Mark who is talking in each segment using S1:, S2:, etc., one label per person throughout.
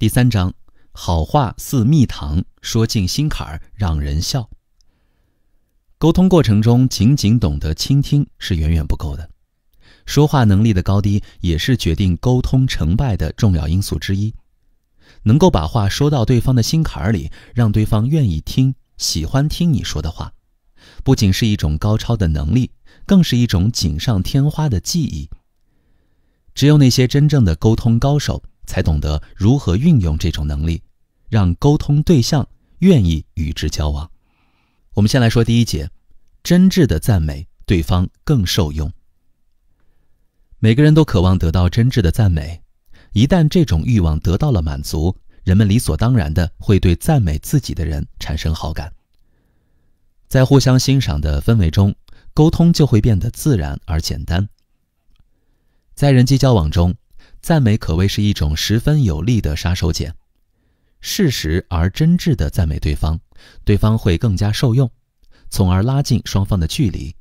S1: 第三章，好话似蜜糖，说进心坎儿，让人笑。沟通过程中，仅仅懂得倾听是远远不够的。说话能力的高低也是决定沟通成败的重要因素之一。能够把话说到对方的心坎儿里，让对方愿意听、喜欢听你说的话，不仅是一种高超的能力，更是一种锦上添花的技艺。只有那些真正的沟通高手。才懂得如何运用这种能力，让沟通对象愿意与之交往。我们先来说第一节：真挚的赞美对方更受用。每个人都渴望得到真挚的赞美，一旦这种欲望得到了满足，人们理所当然的会对赞美自己的人产生好感。在互相欣赏的氛围中，沟通就会变得自然而简单。在人际交往中。赞美可谓是一种十分有力的杀手锏。适时而真挚的赞美对方，对方会更加受用，从而拉近双方的距离，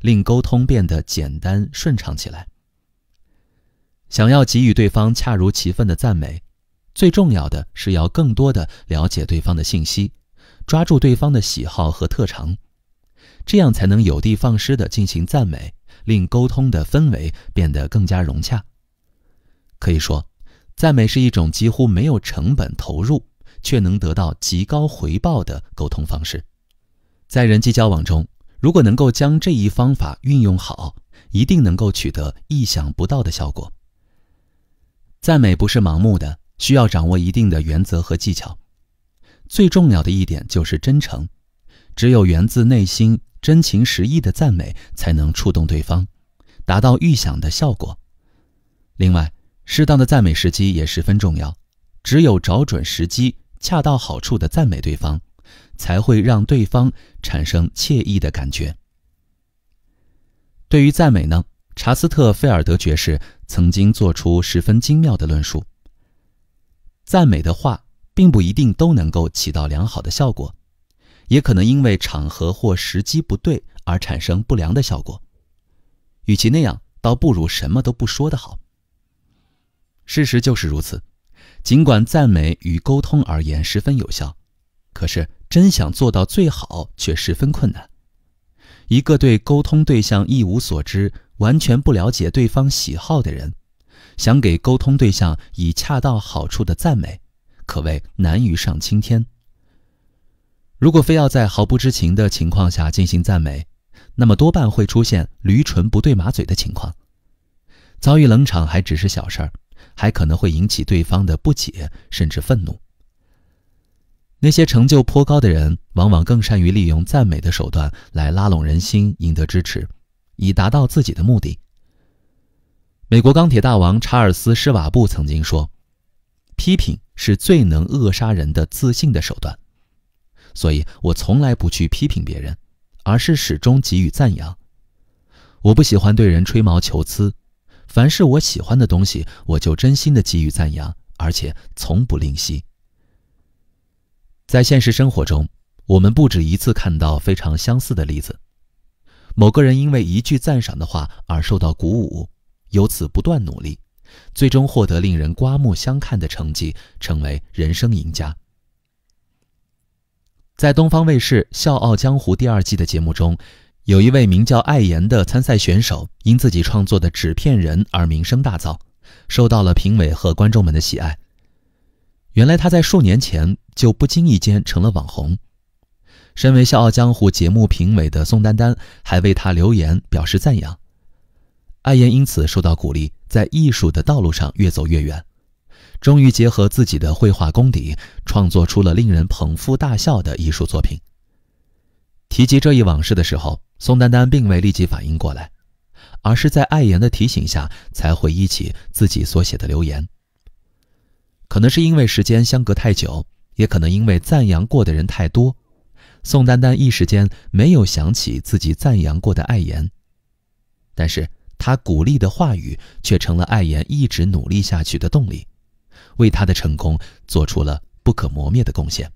S1: 令沟通变得简单顺畅起来。想要给予对方恰如其分的赞美，最重要的是要更多的了解对方的信息，抓住对方的喜好和特长，这样才能有的放矢地进行赞美，令沟通的氛围变得更加融洽。可以说，赞美是一种几乎没有成本投入却能得到极高回报的沟通方式。在人际交往中，如果能够将这一方法运用好，一定能够取得意想不到的效果。赞美不是盲目的，需要掌握一定的原则和技巧。最重要的一点就是真诚，只有源自内心、真情实意的赞美，才能触动对方，达到预想的效果。另外，适当的赞美时机也十分重要，只有找准时机，恰到好处的赞美对方，才会让对方产生惬意的感觉。对于赞美呢，查斯特菲尔德爵士曾经做出十分精妙的论述：，赞美的话并不一定都能够起到良好的效果，也可能因为场合或时机不对而产生不良的效果。与其那样，倒不如什么都不说的好。事实就是如此，尽管赞美与沟通而言十分有效，可是真想做到最好却十分困难。一个对沟通对象一无所知、完全不了解对方喜好的人，想给沟通对象以恰到好处的赞美，可谓难于上青天。如果非要在毫不知情的情况下进行赞美，那么多半会出现驴唇不对马嘴的情况，遭遇冷场还只是小事儿。还可能会引起对方的不解，甚至愤怒。那些成就颇高的人，往往更善于利用赞美的手段来拉拢人心，赢得支持，以达到自己的目的。美国钢铁大王查尔斯·施瓦布曾经说：“批评是最能扼杀人的自信的手段。”所以，我从来不去批评别人，而是始终给予赞扬。我不喜欢对人吹毛求疵。凡是我喜欢的东西，我就真心的给予赞扬，而且从不吝惜。在现实生活中，我们不止一次看到非常相似的例子：某个人因为一句赞赏的话而受到鼓舞，由此不断努力，最终获得令人刮目相看的成绩，成为人生赢家。在东方卫视《笑傲江湖》第二季的节目中。有一位名叫艾岩的参赛选手，因自己创作的纸片人而名声大噪，受到了评委和观众们的喜爱。原来他在数年前就不经意间成了网红。身为《笑傲江湖》节目评委的宋丹丹还为他留言表示赞扬。艾岩因此受到鼓励，在艺术的道路上越走越远，终于结合自己的绘画功底，创作出了令人捧腹大笑的艺术作品。提及这一往事的时候。宋丹丹并未立即反应过来，而是在艾言的提醒下才回忆起自己所写的留言。可能是因为时间相隔太久，也可能因为赞扬过的人太多，宋丹丹一时间没有想起自己赞扬过的艾言。但是，他鼓励的话语却成了艾言一直努力下去的动力，为他的成功做出了不可磨灭的贡献。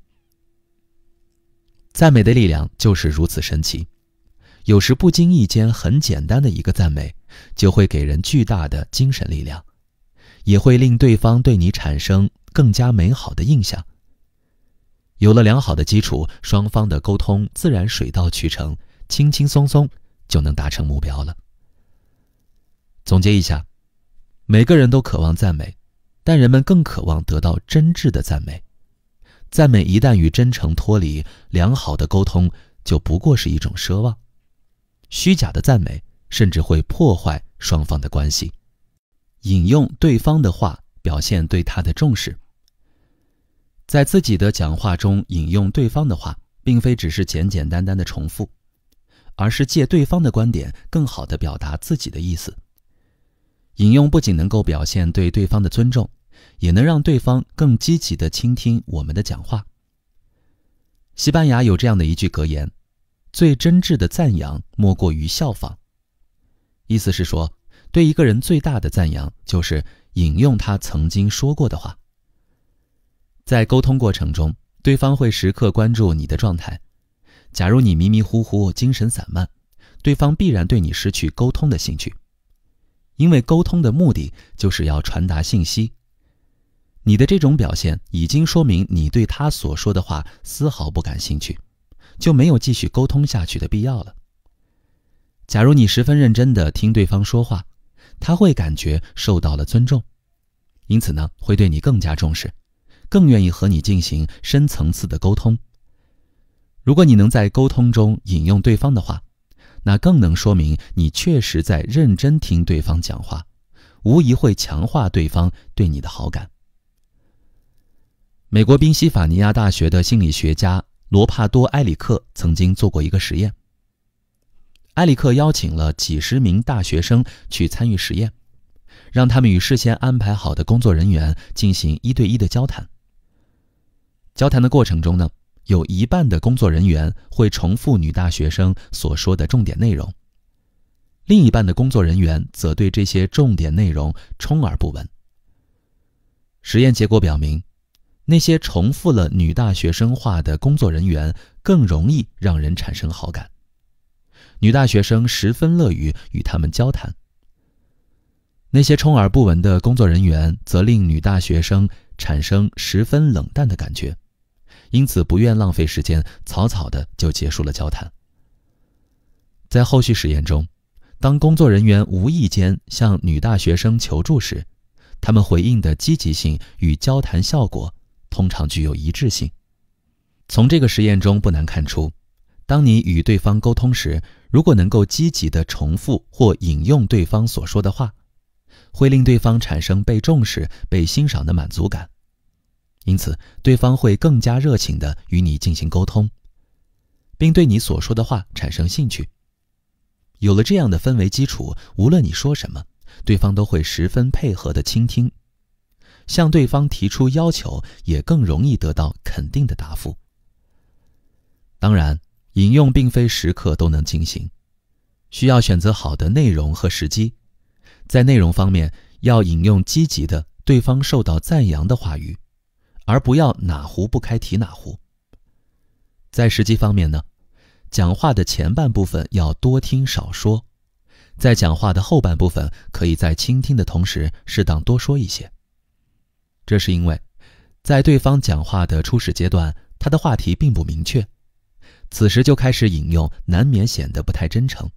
S1: 赞美的力量就是如此神奇。有时不经意间很简单的一个赞美，就会给人巨大的精神力量，也会令对方对你产生更加美好的印象。有了良好的基础，双方的沟通自然水到渠成，轻轻松松就能达成目标了。总结一下，每个人都渴望赞美，但人们更渴望得到真挚的赞美。赞美一旦与真诚脱离，良好的沟通就不过是一种奢望。虚假的赞美甚至会破坏双方的关系。引用对方的话，表现对他的重视。在自己的讲话中引用对方的话，并非只是简简单单的重复，而是借对方的观点，更好的表达自己的意思。引用不仅能够表现对对方的尊重，也能让对方更积极的倾听我们的讲话。西班牙有这样的一句格言。最真挚的赞扬莫过于效仿，意思是说，对一个人最大的赞扬就是引用他曾经说过的话。在沟通过程中，对方会时刻关注你的状态。假如你迷迷糊糊、精神散漫，对方必然对你失去沟通的兴趣，因为沟通的目的就是要传达信息。你的这种表现已经说明你对他所说的话丝毫不感兴趣。就没有继续沟通下去的必要了。假如你十分认真的听对方说话，他会感觉受到了尊重，因此呢，会对你更加重视，更愿意和你进行深层次的沟通。如果你能在沟通中引用对方的话，那更能说明你确实在认真听对方讲话，无疑会强化对方对你的好感。美国宾夕法尼亚大学的心理学家。罗帕多埃里克曾经做过一个实验。埃里克邀请了几十名大学生去参与实验，让他们与事先安排好的工作人员进行一对一的交谈。交谈的过程中呢，有一半的工作人员会重复女大学生所说的重点内容，另一半的工作人员则对这些重点内容充耳不闻。实验结果表明。那些重复了女大学生话的工作人员更容易让人产生好感，女大学生十分乐于与他们交谈。那些充耳不闻的工作人员则令女大学生产生十分冷淡的感觉，因此不愿浪费时间，草草的就结束了交谈。在后续实验中，当工作人员无意间向女大学生求助时，他们回应的积极性与交谈效果。通常具有一致性。从这个实验中不难看出，当你与对方沟通时，如果能够积极的重复或引用对方所说的话，会令对方产生被重视、被欣赏的满足感，因此对方会更加热情的与你进行沟通，并对你所说的话产生兴趣。有了这样的氛围基础，无论你说什么，对方都会十分配合的倾听。向对方提出要求，也更容易得到肯定的答复。当然，引用并非时刻都能进行，需要选择好的内容和时机。在内容方面，要引用积极的、对方受到赞扬的话语，而不要哪壶不开提哪壶。在时机方面呢，讲话的前半部分要多听少说，在讲话的后半部分，可以在倾听的同时适当多说一些。这是因为，在对方讲话的初始阶段，他的话题并不明确，此时就开始引用，难免显得不太真诚。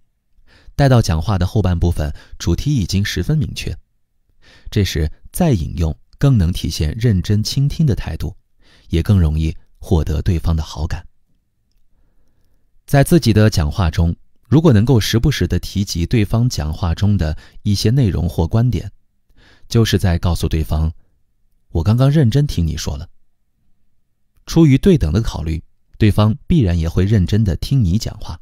S1: 待到讲话的后半部分，主题已经十分明确，这时再引用，更能体现认真倾听的态度，也更容易获得对方的好感。在自己的讲话中，如果能够时不时的提及对方讲话中的一些内容或观点，就是在告诉对方。我刚刚认真听你说了。出于对等的考虑，对方必然也会认真地听你讲话。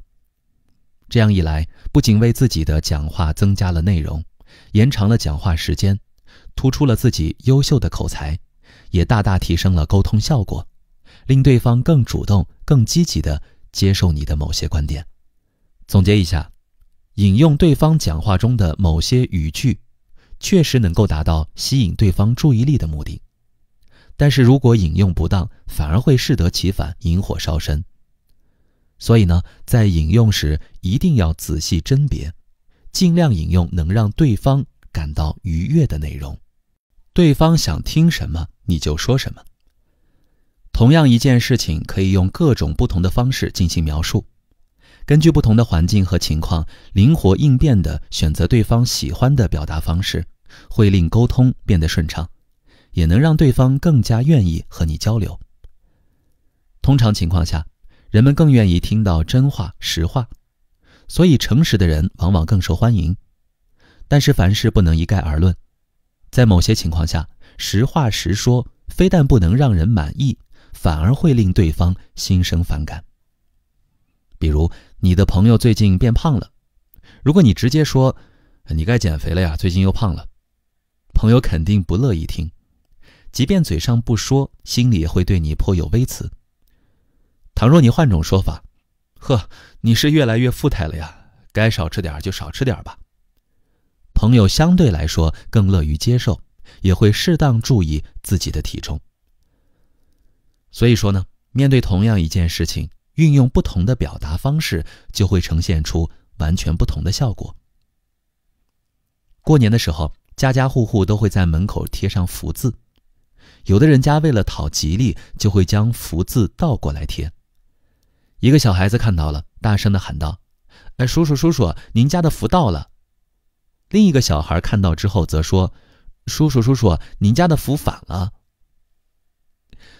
S1: 这样一来，不仅为自己的讲话增加了内容，延长了讲话时间，突出了自己优秀的口才，也大大提升了沟通效果，令对方更主动、更积极地接受你的某些观点。总结一下，引用对方讲话中的某些语句。确实能够达到吸引对方注意力的目的，但是如果引用不当，反而会适得其反，引火烧身。所以呢，在引用时一定要仔细甄别，尽量引用能让对方感到愉悦的内容。对方想听什么，你就说什么。同样一件事情，可以用各种不同的方式进行描述，根据不同的环境和情况，灵活应变的选择对方喜欢的表达方式。会令沟通变得顺畅，也能让对方更加愿意和你交流。通常情况下，人们更愿意听到真话、实话，所以诚实的人往往更受欢迎。但是凡事不能一概而论，在某些情况下，实话实说非但不能让人满意，反而会令对方心生反感。比如，你的朋友最近变胖了，如果你直接说“你该减肥了呀，最近又胖了”，朋友肯定不乐意听，即便嘴上不说，心里会对你颇有微词。倘若你换种说法，“呵，你是越来越富态了呀，该少吃点就少吃点吧。”朋友相对来说更乐于接受，也会适当注意自己的体重。所以说呢，面对同样一件事情，运用不同的表达方式，就会呈现出完全不同的效果。过年的时候。家家户户都会在门口贴上福字，有的人家为了讨吉利，就会将福字倒过来贴。一个小孩子看到了，大声的喊道：“哎，叔叔叔叔，您家的福到了。”另一个小孩看到之后则说：“叔叔叔叔，您家的福反了。”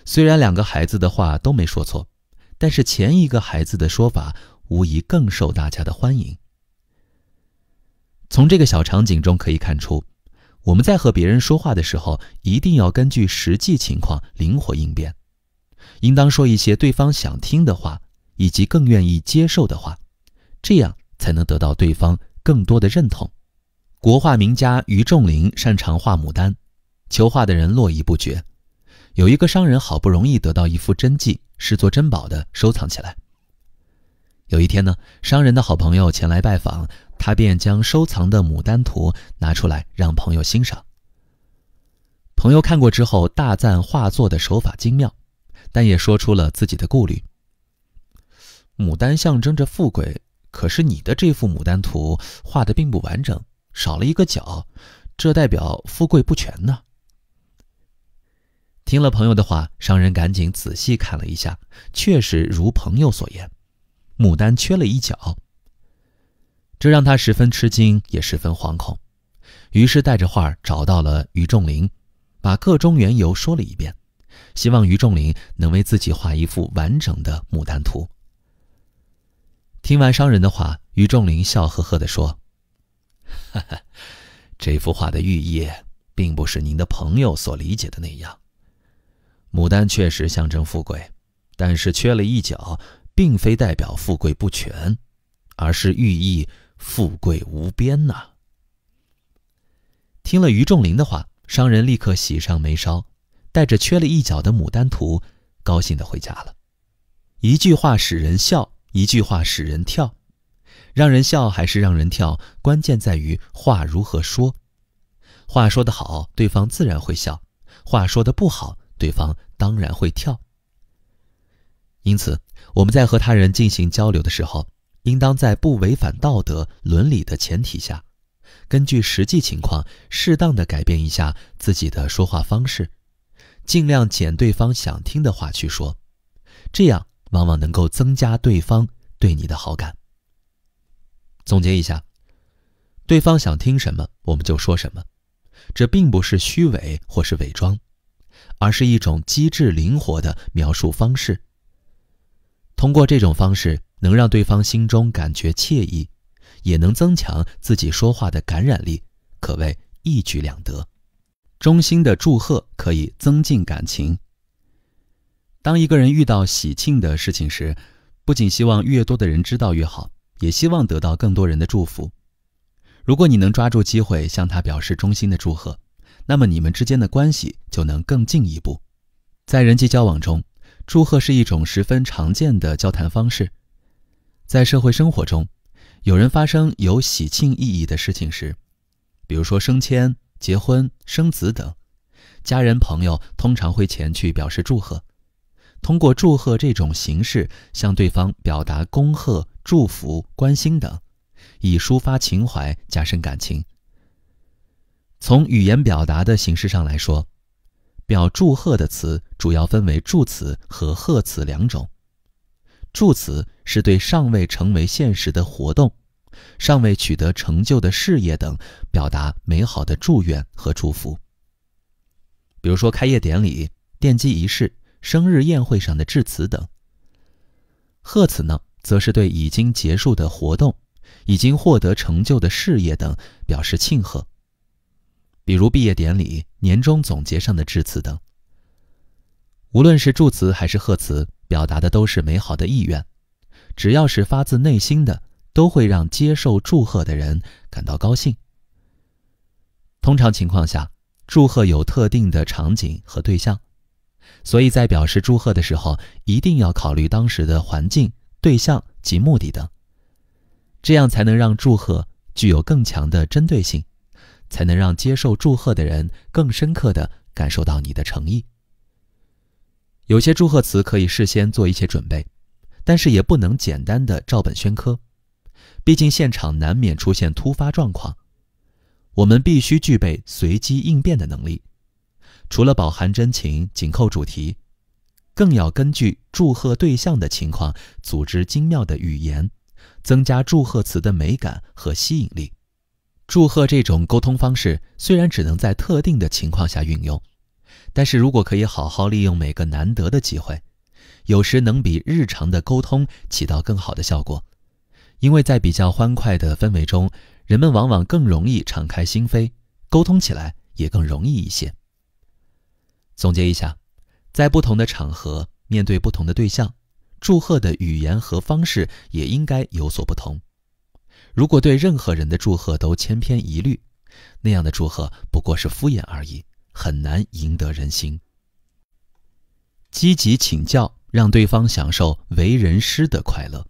S1: 虽然两个孩子的话都没说错，但是前一个孩子的说法无疑更受大家的欢迎。从这个小场景中可以看出。我们在和别人说话的时候，一定要根据实际情况灵活应变，应当说一些对方想听的话，以及更愿意接受的话，这样才能得到对方更多的认同。国画名家于仲林擅长画牡丹，求画的人络绎不绝。有一个商人好不容易得到一幅真迹，视作珍宝的收藏起来。有一天呢，商人的好朋友前来拜访。他便将收藏的牡丹图拿出来让朋友欣赏。朋友看过之后大赞画作的手法精妙，但也说出了自己的顾虑：牡丹象征着富贵，可是你的这幅牡丹图画的并不完整，少了一个角，这代表富贵不全呢。听了朋友的话，商人赶紧仔细看了一下，确实如朋友所言，牡丹缺了一角。这让他十分吃惊，也十分惶恐，于是带着画找到了于仲林，把各中缘由说了一遍，希望于仲林能为自己画一幅完整的牡丹图。听完商人的话，于仲林笑呵呵地说：“哈哈，这幅画的寓意，并不是您的朋友所理解的那样。牡丹确实象征富贵，但是缺了一角，并非代表富贵不全，而是寓意。”富贵无边呐！听了于仲林的话，商人立刻喜上眉梢，带着缺了一角的牡丹图，高兴地回家了。一句话使人笑，一句话使人跳，让人笑还是让人跳，关键在于话如何说。话说得好，对方自然会笑；话说得不好，对方当然会跳。因此，我们在和他人进行交流的时候，应当在不违反道德伦理的前提下，根据实际情况，适当的改变一下自己的说话方式，尽量捡对方想听的话去说，这样往往能够增加对方对你的好感。总结一下，对方想听什么，我们就说什么，这并不是虚伪或是伪装，而是一种机智灵活的描述方式。通过这种方式。能让对方心中感觉惬意，也能增强自己说话的感染力，可谓一举两得。衷心的祝贺可以增进感情。当一个人遇到喜庆的事情时，不仅希望越多的人知道越好，也希望得到更多人的祝福。如果你能抓住机会向他表示衷心的祝贺，那么你们之间的关系就能更进一步。在人际交往中，祝贺是一种十分常见的交谈方式。在社会生活中，有人发生有喜庆意义的事情时，比如说升迁、结婚、生子等，家人朋友通常会前去表示祝贺，通过祝贺这种形式向对方表达恭贺、祝福、关心等，以抒发情怀、加深感情。从语言表达的形式上来说，表祝贺的词主要分为祝词和贺词两种。祝词是对尚未成为现实的活动、尚未取得成就的事业等表达美好的祝愿和祝福，比如说开业典礼、奠基仪式、生日宴会上的致辞等。贺词呢，则是对已经结束的活动、已经获得成就的事业等表示庆贺，比如毕业典礼、年终总结上的致辞等。无论是祝词还是贺词。表达的都是美好的意愿，只要是发自内心的，都会让接受祝贺的人感到高兴。通常情况下，祝贺有特定的场景和对象，所以在表示祝贺的时候，一定要考虑当时的环境、对象及目的等，这样才能让祝贺具有更强的针对性，才能让接受祝贺的人更深刻地感受到你的诚意。有些祝贺词可以事先做一些准备，但是也不能简单的照本宣科，毕竟现场难免出现突发状况，我们必须具备随机应变的能力。除了饱含真情、紧扣主题，更要根据祝贺对象的情况组织精妙的语言，增加祝贺词的美感和吸引力。祝贺这种沟通方式虽然只能在特定的情况下运用。但是如果可以好好利用每个难得的机会，有时能比日常的沟通起到更好的效果，因为在比较欢快的氛围中，人们往往更容易敞开心扉，沟通起来也更容易一些。总结一下，在不同的场合面对不同的对象，祝贺的语言和方式也应该有所不同。如果对任何人的祝贺都千篇一律，那样的祝贺不过是敷衍而已。很难赢得人心。积极请教，让对方享受为人师的快乐。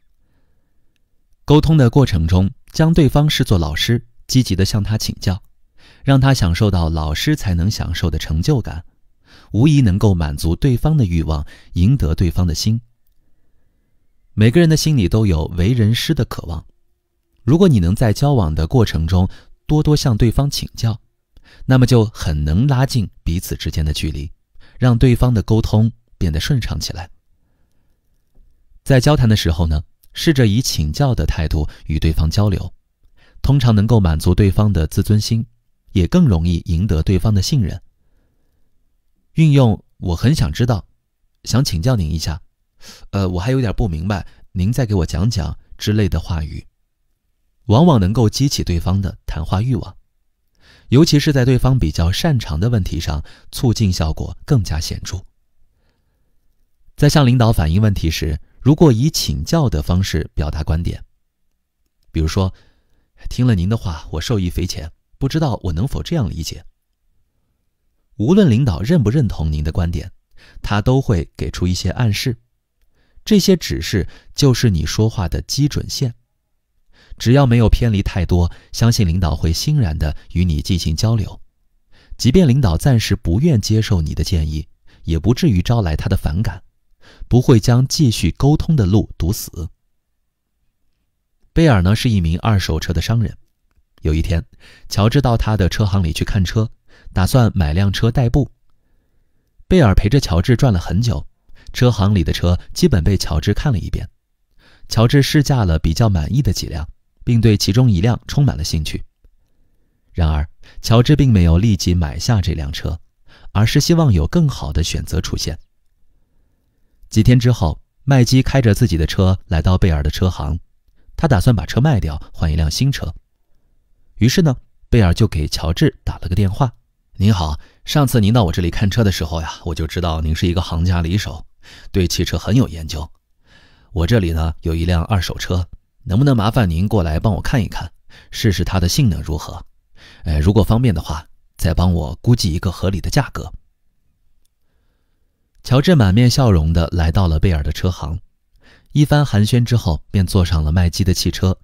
S1: 沟通的过程中，将对方视作老师，积极的向他请教，让他享受到老师才能享受的成就感，无疑能够满足对方的欲望，赢得对方的心。每个人的心里都有为人师的渴望。如果你能在交往的过程中多多向对方请教，那么就很能拉近彼此之间的距离，让对方的沟通变得顺畅起来。在交谈的时候呢，试着以请教的态度与对方交流，通常能够满足对方的自尊心，也更容易赢得对方的信任。运用“我很想知道，想请教您一下，呃，我还有点不明白，您再给我讲讲”之类的话语，往往能够激起对方的谈话欲望。尤其是在对方比较擅长的问题上，促进效果更加显著。在向领导反映问题时，如果以请教的方式表达观点，比如说，听了您的话，我受益匪浅。不知道我能否这样理解？无论领导认不认同您的观点，他都会给出一些暗示。这些指示就是你说话的基准线。只要没有偏离太多，相信领导会欣然地与你进行交流。即便领导暂时不愿接受你的建议，也不至于招来他的反感，不会将继续沟通的路堵死。贝尔呢是一名二手车的商人。有一天，乔治到他的车行里去看车，打算买辆车代步。贝尔陪着乔治转了很久，车行里的车基本被乔治看了一遍。乔治试驾了比较满意的几辆。并对其中一辆充满了兴趣。然而，乔治并没有立即买下这辆车，而是希望有更好的选择出现。几天之后，麦基开着自己的车来到贝尔的车行，他打算把车卖掉换一辆新车。于是呢，贝尔就给乔治打了个电话：“您好，上次您到我这里看车的时候呀，我就知道您是一个行家里手，对汽车很有研究。我这里呢有一辆二手车。”能不能麻烦您过来帮我看一看，试试它的性能如何？哎，如果方便的话，再帮我估计一个合理的价格。乔治满面笑容地来到了贝尔的车行，一番寒暄之后，便坐上了麦基的汽车，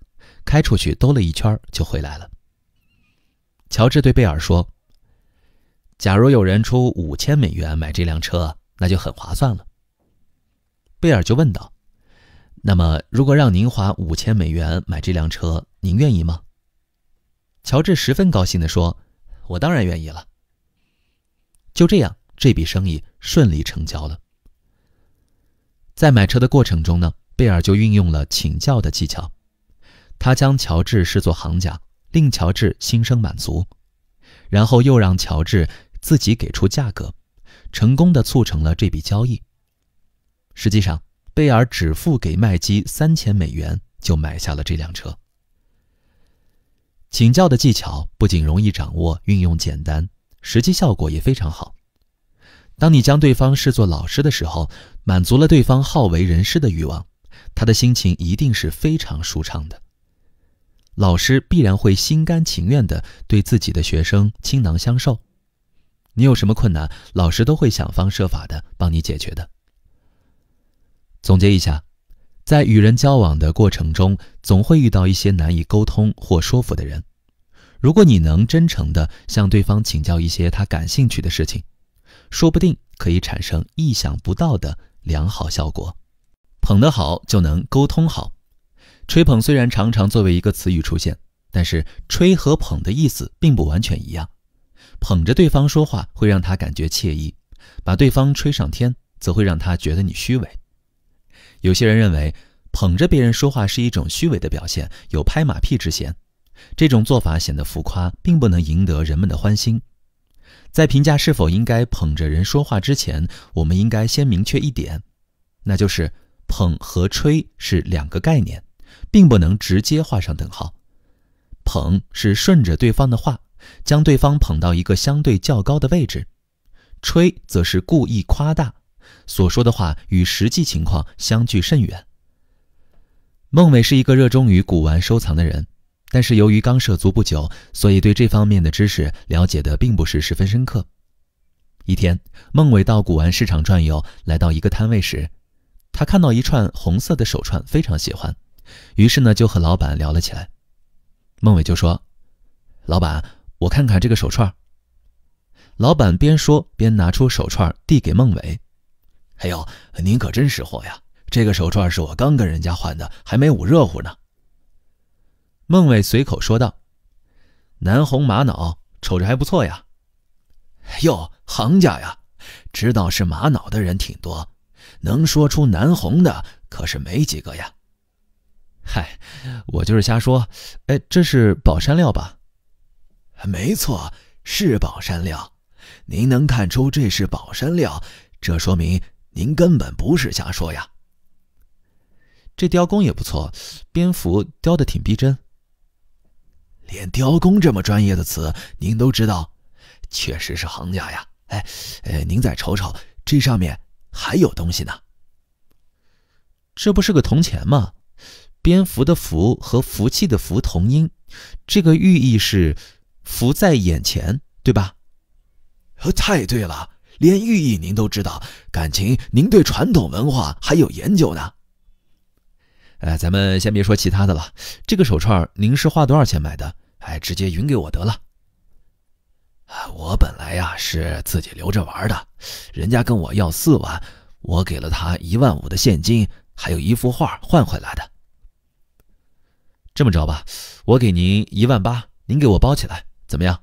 S1: 开出去兜了一圈就回来了。乔治对贝尔说：“假如有人出五千美元买这辆车，那就很划算了。”贝尔就问道。那么，如果让您花五千美元买这辆车，您愿意吗？乔治十分高兴地说：“我当然愿意了。”就这样，这笔生意顺利成交了。在买车的过程中呢，贝尔就运用了请教的技巧，他将乔治视作行家，令乔治心生满足，然后又让乔治自己给出价格，成功的促成了这笔交易。实际上，贝尔只付给麦基三千美元，就买下了这辆车。请教的技巧不仅容易掌握，运用简单，实际效果也非常好。当你将对方视作老师的时候，满足了对方好为人师的欲望，他的心情一定是非常舒畅的。老师必然会心甘情愿地对自己的学生倾囊相授。你有什么困难，老师都会想方设法的帮你解决的。总结一下，在与人交往的过程中，总会遇到一些难以沟通或说服的人。如果你能真诚地向对方请教一些他感兴趣的事情，说不定可以产生意想不到的良好效果。捧得好就能沟通好。吹捧虽然常常作为一个词语出现，但是吹和捧的意思并不完全一样。捧着对方说话会让他感觉惬意，把对方吹上天则会让他觉得你虚伪。有些人认为，捧着别人说话是一种虚伪的表现，有拍马屁之嫌。这种做法显得浮夸，并不能赢得人们的欢心。在评价是否应该捧着人说话之前，我们应该先明确一点，那就是捧和吹是两个概念，并不能直接画上等号。捧是顺着对方的话，将对方捧到一个相对较高的位置；吹则是故意夸大。所说的话与实际情况相距甚远。孟伟是一个热衷于古玩收藏的人，但是由于刚涉足不久，所以对这方面的知识了解的并不是十分深刻。一天，孟伟到古玩市场转悠，来到一个摊位时，他看到一串红色的手串，非常喜欢，于是呢就和老板聊了起来。孟伟就说：“老板，我看看这个手串。”老板边说边拿出手串递给孟伟。哎呦，您可真识货呀！这个手串是我刚跟人家换的，还没捂热乎呢。孟伟随口说道：“南红玛瑙，瞅着还不错呀。”“哟，行家呀，知道是玛瑙的人挺多，能说出南红的可是没几个呀。”“嗨，我就是瞎说。哎，这是宝山料吧？”“没错，是宝山料。您能看出这是宝山料，这说明……”您根本不是瞎说呀！这雕工也不错，蝙蝠雕的挺逼真。连“雕工”这么专业的词您都知道，确实是行家呀！哎，哎，您再瞅瞅，这上面还有东西呢。这不是个铜钱吗？“蝙蝠”的“蝠”和“福气”的“福”同音，这个寓意是“福在眼前”，对吧？太对了。连寓意您都知道，感情您对传统文化还有研究呢。哎，咱们先别说其他的了，这个手串您是花多少钱买的？哎，直接匀给我得了。啊，我本来呀是自己留着玩的，人家跟我要四万，我给了他一万五的现金，还有一幅画换回来的。这么着吧，我给您一万八，您给我包起来，怎么样？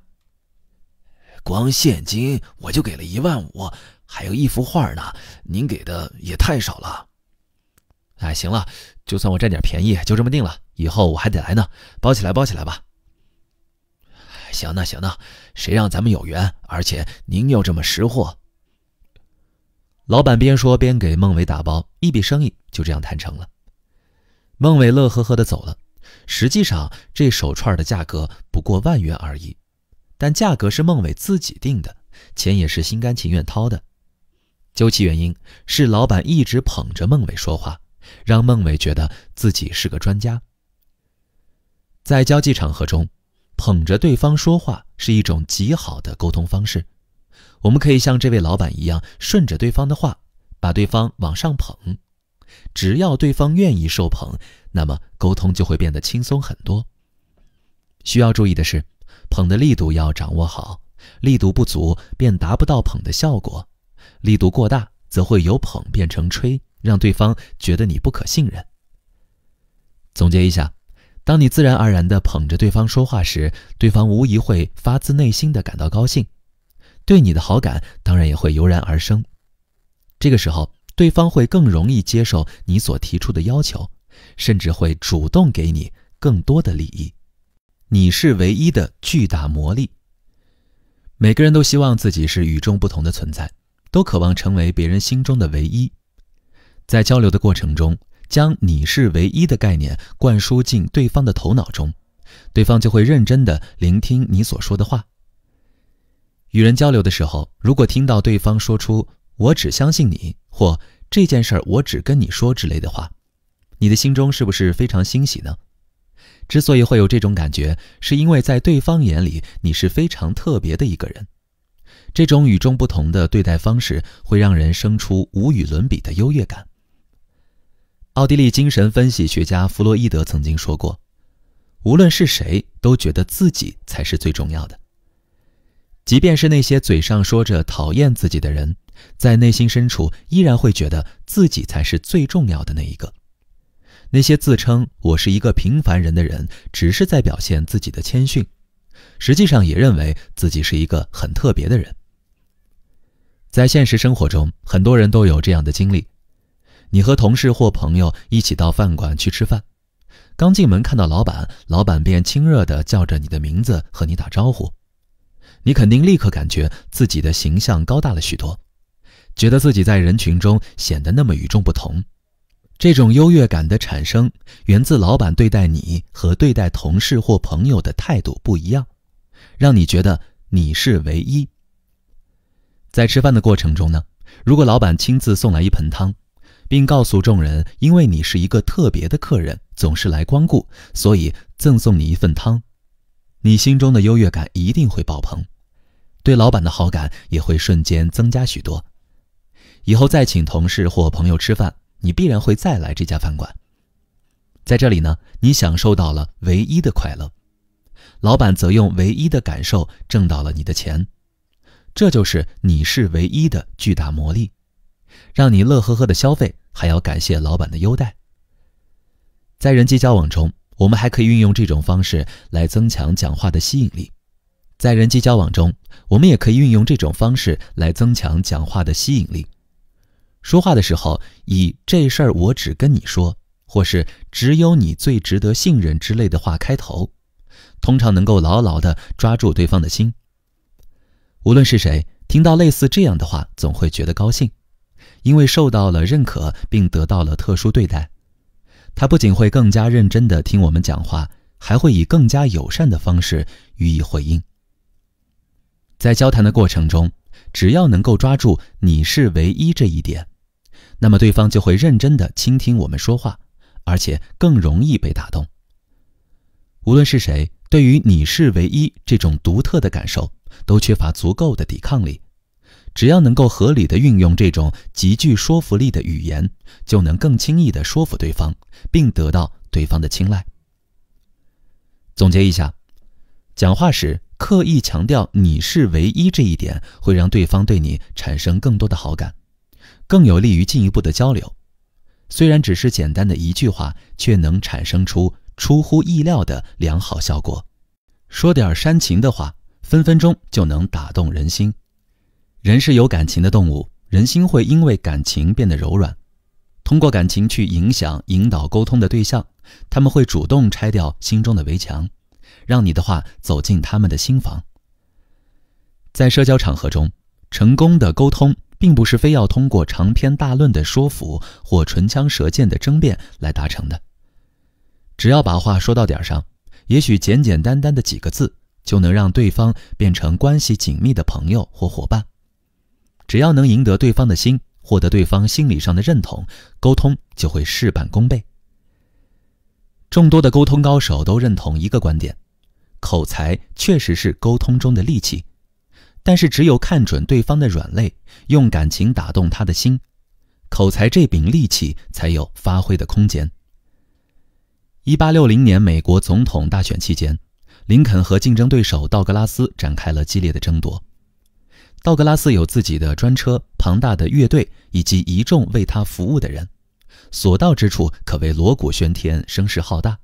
S1: 光现金我就给了一万五，还有一幅画呢，您给的也太少了。哎，行了，就算我占点便宜，就这么定了。以后我还得来呢，包起来，包起来吧。行呢，行呢，谁让咱们有缘，而且您又这么识货。老板边说边给孟伟打包，一笔生意就这样谈成了。孟伟乐呵呵的走了。实际上，这手串的价格不过万元而已。但价格是孟伟自己定的，钱也是心甘情愿掏的。究其原因，是老板一直捧着孟伟说话，让孟伟觉得自己是个专家。在交际场合中，捧着对方说话是一种极好的沟通方式。我们可以像这位老板一样，顺着对方的话，把对方往上捧。只要对方愿意受捧，那么沟通就会变得轻松很多。需要注意的是。捧的力度要掌握好，力度不足便达不到捧的效果，力度过大则会由捧变成吹，让对方觉得你不可信任。总结一下，当你自然而然的捧着对方说话时，对方无疑会发自内心的感到高兴，对你的好感当然也会油然而生。这个时候，对方会更容易接受你所提出的要求，甚至会主动给你更多的利益。你是唯一的巨大魔力。每个人都希望自己是与众不同的存在，都渴望成为别人心中的唯一。在交流的过程中，将“你是唯一”的概念灌输进对方的头脑中，对方就会认真地聆听你所说的话。与人交流的时候，如果听到对方说出“我只相信你”或“这件事儿我只跟你说”之类的话，你的心中是不是非常欣喜呢？之所以会有这种感觉，是因为在对方眼里，你是非常特别的一个人。这种与众不同的对待方式，会让人生出无与伦比的优越感。奥地利精神分析学家弗洛伊德曾经说过：“无论是谁，都觉得自己才是最重要的。即便是那些嘴上说着讨厌自己的人，在内心深处，依然会觉得自己才是最重要的那一个。”那些自称“我是一个平凡人”的人，只是在表现自己的谦逊，实际上也认为自己是一个很特别的人。在现实生活中，很多人都有这样的经历：你和同事或朋友一起到饭馆去吃饭，刚进门看到老板，老板便亲热地叫着你的名字和你打招呼，你肯定立刻感觉自己的形象高大了许多，觉得自己在人群中显得那么与众不同。这种优越感的产生，源自老板对待你和对待同事或朋友的态度不一样，让你觉得你是唯一。在吃饭的过程中呢，如果老板亲自送来一盆汤，并告诉众人，因为你是一个特别的客人，总是来光顾，所以赠送你一份汤，你心中的优越感一定会爆棚，对老板的好感也会瞬间增加许多。以后再请同事或朋友吃饭。你必然会再来这家饭馆，在这里呢，你享受到了唯一的快乐，老板则用唯一的感受挣到了你的钱，这就是你是唯一的巨大魔力，让你乐呵呵的消费，还要感谢老板的优待。在人际交往中，我们还可以运用这种方式来增强讲话的吸引力。在人际交往中，我们也可以运用这种方式来增强讲话的吸引力。说话的时候，以“这事儿我只跟你说”或是“只有你最值得信任”之类的话开头，通常能够牢牢的抓住对方的心。无论是谁听到类似这样的话，总会觉得高兴，因为受到了认可并得到了特殊对待。他不仅会更加认真的听我们讲话，还会以更加友善的方式予以回应。在交谈的过程中，只要能够抓住“你是唯一”这一点。那么对方就会认真地倾听我们说话，而且更容易被打动。无论是谁，对于“你是唯一”这种独特的感受，都缺乏足够的抵抗力。只要能够合理地运用这种极具说服力的语言，就能更轻易地说服对方，并得到对方的青睐。总结一下，讲话时刻意强调“你是唯一”这一点，会让对方对你产生更多的好感。更有利于进一步的交流，虽然只是简单的一句话，却能产生出出乎意料的良好效果。说点煽情的话，分分钟就能打动人心。人是有感情的动物，人心会因为感情变得柔软。通过感情去影响、引导沟通的对象，他们会主动拆掉心中的围墙，让你的话走进他们的心房。在社交场合中，成功的沟通。并不是非要通过长篇大论的说服或唇枪舌剑的争辩来达成的。只要把话说到点儿上，也许简简单单的几个字就能让对方变成关系紧密的朋友或伙伴。只要能赢得对方的心，获得对方心理上的认同，沟通就会事半功倍。众多的沟通高手都认同一个观点：口才确实是沟通中的利器。但是，只有看准对方的软肋，用感情打动他的心，口才这柄利器才有发挥的空间。一八六零年美国总统大选期间，林肯和竞争对手道格拉斯展开了激烈的争夺。道格拉斯有自己的专车、庞大的乐队以及一众为他服务的人，所到之处可谓锣鼓喧天，声势浩大，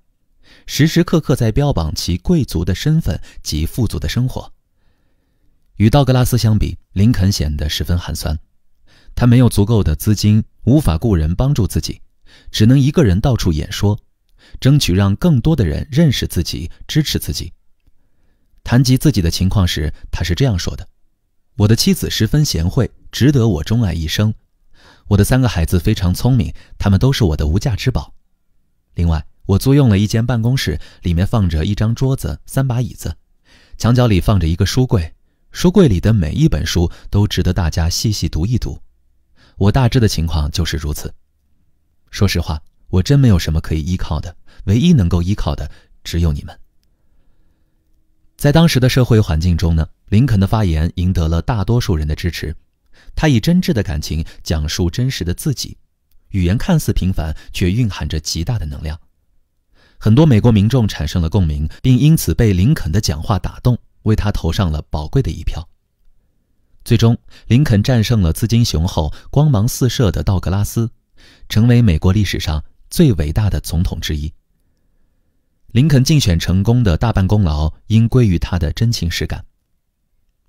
S1: 时时刻刻在标榜其贵族的身份及富足的生活。与道格拉斯相比，林肯显得十分寒酸。他没有足够的资金，无法雇人帮助自己，只能一个人到处演说，争取让更多的人认识自己、支持自己。谈及自己的情况时，他是这样说的：“我的妻子十分贤惠，值得我钟爱一生。我的三个孩子非常聪明，他们都是我的无价之宝。另外，我租用了一间办公室，里面放着一张桌子、三把椅子，墙角里放着一个书柜。”书柜里的每一本书都值得大家细细读一读，我大致的情况就是如此。说实话，我真没有什么可以依靠的，唯一能够依靠的只有你们。在当时的社会环境中呢，林肯的发言赢得了大多数人的支持。他以真挚的感情讲述真实的自己，语言看似平凡，却蕴含着极大的能量。很多美国民众产生了共鸣，并因此被林肯的讲话打动。为他投上了宝贵的一票。最终，林肯战胜了资金雄厚、光芒四射的道格拉斯，成为美国历史上最伟大的总统之一。林肯竞选成功的大半功劳应归于他的真情实感。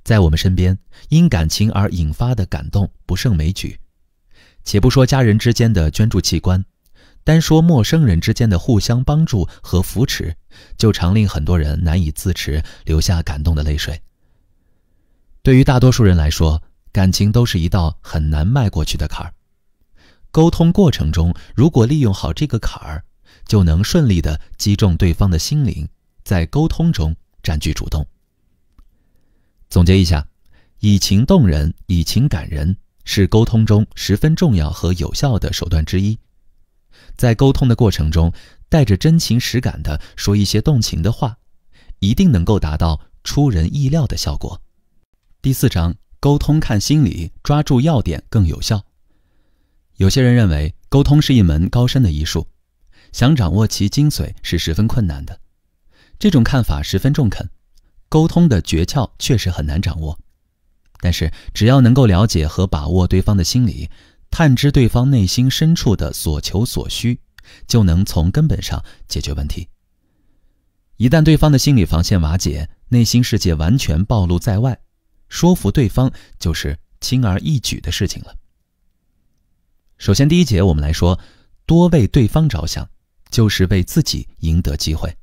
S1: 在我们身边，因感情而引发的感动不胜枚举，且不说家人之间的捐助器官。单说陌生人之间的互相帮助和扶持，就常令很多人难以自持，流下感动的泪水。对于大多数人来说，感情都是一道很难迈过去的坎儿。沟通过程中，如果利用好这个坎儿，就能顺利的击中对方的心灵，在沟通中占据主动。总结一下，以情动人，以情感人，是沟通中十分重要和有效的手段之一。在沟通的过程中，带着真情实感的说一些动情的话，一定能够达到出人意料的效果。第四章，沟通看心理，抓住要点更有效。有些人认为沟通是一门高深的艺术，想掌握其精髓是十分困难的。这种看法十分中肯，沟通的诀窍确实很难掌握。但是只要能够了解和把握对方的心理。探知对方内心深处的所求所需，就能从根本上解决问题。一旦对方的心理防线瓦解，内心世界完全暴露在外，说服对方就是轻而易举的事情了。首先，第一节我们来说，多为对方着想，就是为自己赢得机会。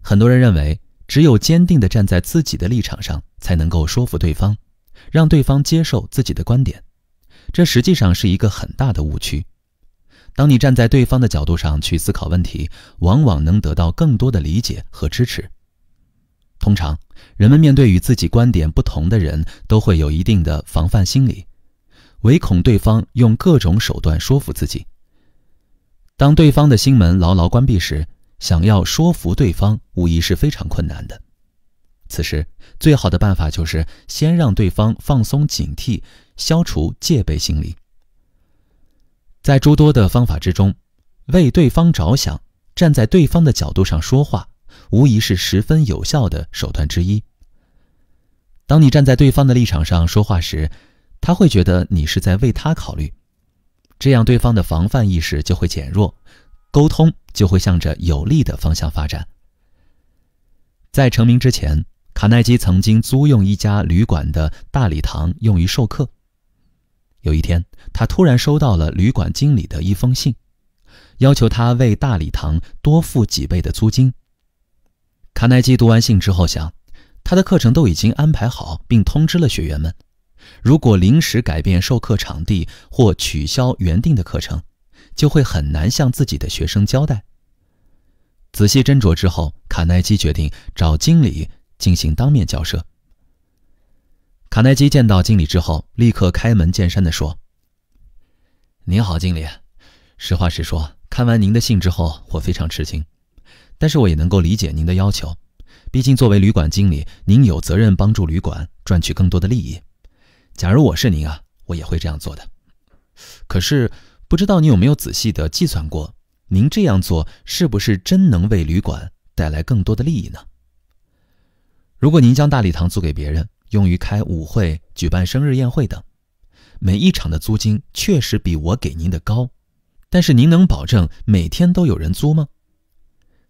S1: 很多人认为，只有坚定地站在自己的立场上，才能够说服对方，让对方接受自己的观点。这实际上是一个很大的误区。当你站在对方的角度上去思考问题，往往能得到更多的理解和支持。通常，人们面对与自己观点不同的人都会有一定的防范心理，唯恐对方用各种手段说服自己。当对方的心门牢牢关闭时，想要说服对方无疑是非常困难的。此时，最好的办法就是先让对方放松警惕。消除戒备心理，在诸多的方法之中，为对方着想，站在对方的角度上说话，无疑是十分有效的手段之一。当你站在对方的立场上说话时，他会觉得你是在为他考虑，这样对方的防范意识就会减弱，沟通就会向着有利的方向发展。在成名之前，卡耐基曾经租用一家旅馆的大礼堂用于授课。有一天，他突然收到了旅馆经理的一封信，要求他为大礼堂多付几倍的租金。卡耐基读完信之后想，他的课程都已经安排好，并通知了学员们，如果临时改变授课场地或取消原定的课程，就会很难向自己的学生交代。仔细斟酌之后，卡耐基决定找经理进行当面交涉。卡耐基见到经理之后，立刻开门见山的说：“您好，经理，实话实说，看完您的信之后，我非常吃惊，但是我也能够理解您的要求。毕竟作为旅馆经理，您有责任帮助旅馆赚取更多的利益。假如我是您啊，我也会这样做的。可是，不知道你有没有仔细的计算过，您这样做是不是真能为旅馆带来更多的利益呢？如果您将大礼堂租给别人，用于开舞会、举办生日宴会等，每一场的租金确实比我给您的高，但是您能保证每天都有人租吗？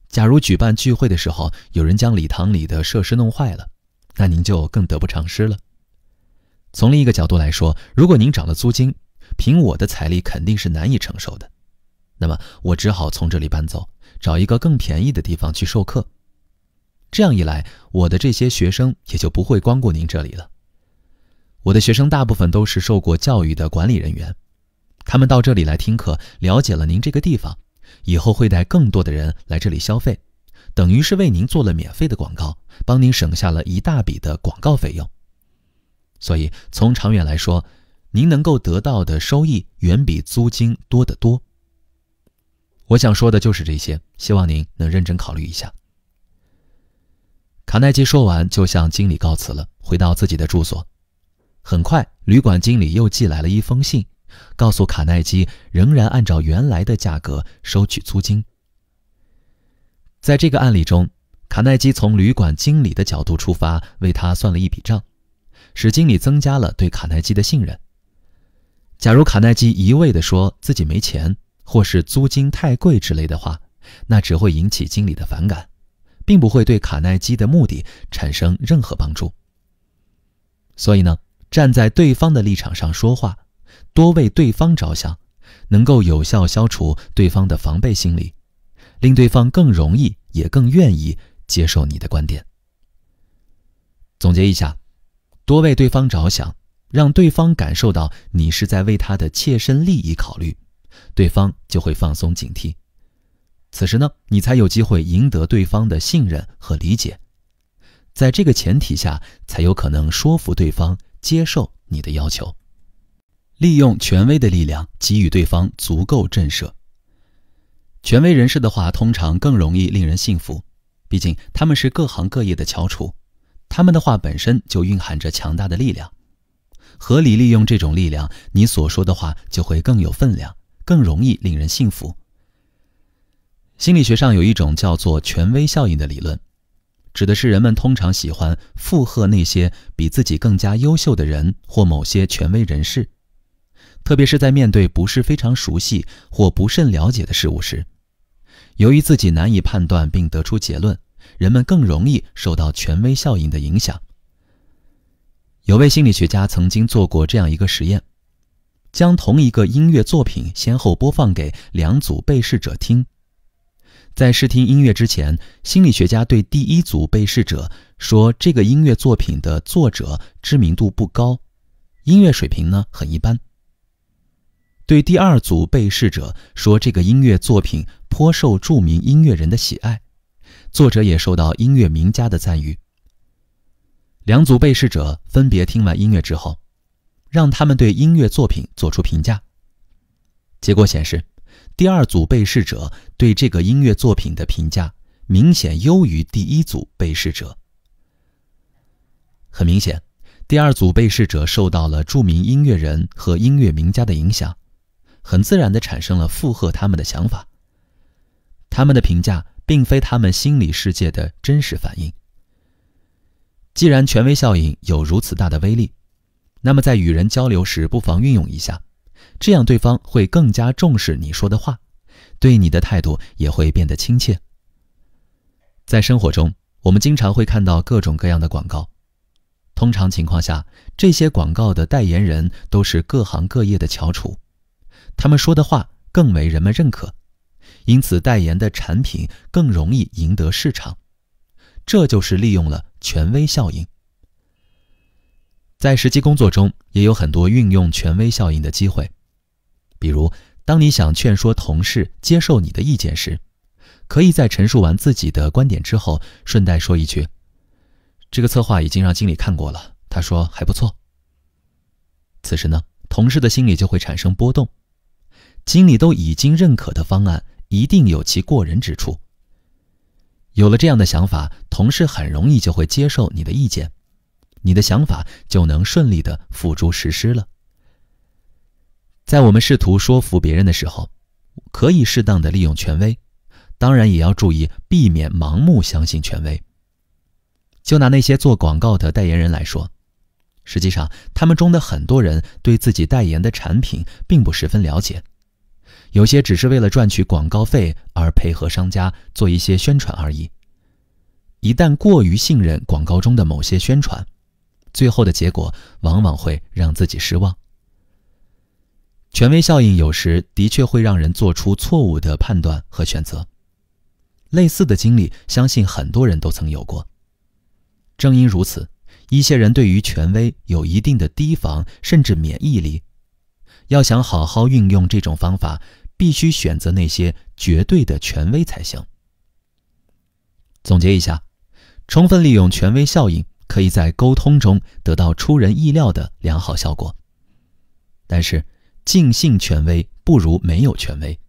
S1: 假如举办聚会的时候有人将礼堂里的设施弄坏了，那您就更得不偿失了。从另一个角度来说，如果您涨了租金，凭我的财力肯定是难以承受的，那么我只好从这里搬走，找一个更便宜的地方去授课。这样一来，我的这些学生也就不会光顾您这里了。我的学生大部分都是受过教育的管理人员，他们到这里来听课，了解了您这个地方，以后会带更多的人来这里消费，等于是为您做了免费的广告，帮您省下了一大笔的广告费用。所以从长远来说，您能够得到的收益远比租金多得多。我想说的就是这些，希望您能认真考虑一下。卡耐基说完，就向经理告辞了，回到自己的住所。很快，旅馆经理又寄来了一封信，告诉卡耐基仍然按照原来的价格收取租金。在这个案例中，卡耐基从旅馆经理的角度出发，为他算了一笔账，使经理增加了对卡耐基的信任。假如卡耐基一味地说自己没钱，或是租金太贵之类的话，那只会引起经理的反感。并不会对卡耐基的目的产生任何帮助。所以呢，站在对方的立场上说话，多为对方着想，能够有效消除对方的防备心理，令对方更容易也更愿意接受你的观点。总结一下，多为对方着想，让对方感受到你是在为他的切身利益考虑，对方就会放松警惕。此时呢，你才有机会赢得对方的信任和理解，在这个前提下，才有可能说服对方接受你的要求。利用权威的力量，给予对方足够震慑。权威人士的话，通常更容易令人信服，毕竟他们是各行各业的翘楚，他们的话本身就蕴含着强大的力量。合理利用这种力量，你所说的话就会更有分量，更容易令人信服。心理学上有一种叫做“权威效应”的理论，指的是人们通常喜欢附和那些比自己更加优秀的人或某些权威人士，特别是在面对不是非常熟悉或不甚了解的事物时，由于自己难以判断并得出结论，人们更容易受到权威效应的影响。有位心理学家曾经做过这样一个实验，将同一个音乐作品先后播放给两组被试者听。在试听音乐之前，心理学家对第一组被试者说：“这个音乐作品的作者知名度不高，音乐水平呢很一般。”对第二组被试者说：“这个音乐作品颇受著名音乐人的喜爱，作者也受到音乐名家的赞誉。”两组被试者分别听完音乐之后，让他们对音乐作品做出评价。结果显示。第二组被试者对这个音乐作品的评价明显优于第一组被试者。很明显，第二组被试者受到了著名音乐人和音乐名家的影响，很自然的产生了附和他们的想法。他们的评价并非他们心理世界的真实反应。既然权威效应有如此大的威力，那么在与人交流时不妨运用一下。这样对方会更加重视你说的话，对你的态度也会变得亲切。在生活中，我们经常会看到各种各样的广告，通常情况下，这些广告的代言人都是各行各业的翘楚，他们说的话更为人们认可，因此代言的产品更容易赢得市场，这就是利用了权威效应。在实际工作中，也有很多运用权威效应的机会。比如，当你想劝说同事接受你的意见时，可以在陈述完自己的观点之后，顺带说一句：“这个策划已经让经理看过了，他说还不错。”此时呢，同事的心里就会产生波动，经理都已经认可的方案一定有其过人之处。有了这样的想法，同事很容易就会接受你的意见，你的想法就能顺利的付诸实施了。在我们试图说服别人的时候，可以适当的利用权威，当然也要注意避免盲目相信权威。就拿那些做广告的代言人来说，实际上他们中的很多人对自己代言的产品并不十分了解，有些只是为了赚取广告费而配合商家做一些宣传而已。一旦过于信任广告中的某些宣传，最后的结果往往会让自己失望。权威效应有时的确会让人做出错误的判断和选择，类似的经历相信很多人都曾有过。正因如此，一些人对于权威有一定的提防甚至免疫力。要想好好运用这种方法，必须选择那些绝对的权威才行。总结一下，充分利用权威效应，可以在沟通中得到出人意料的良好效果，但是。尽信权威不如没有权威，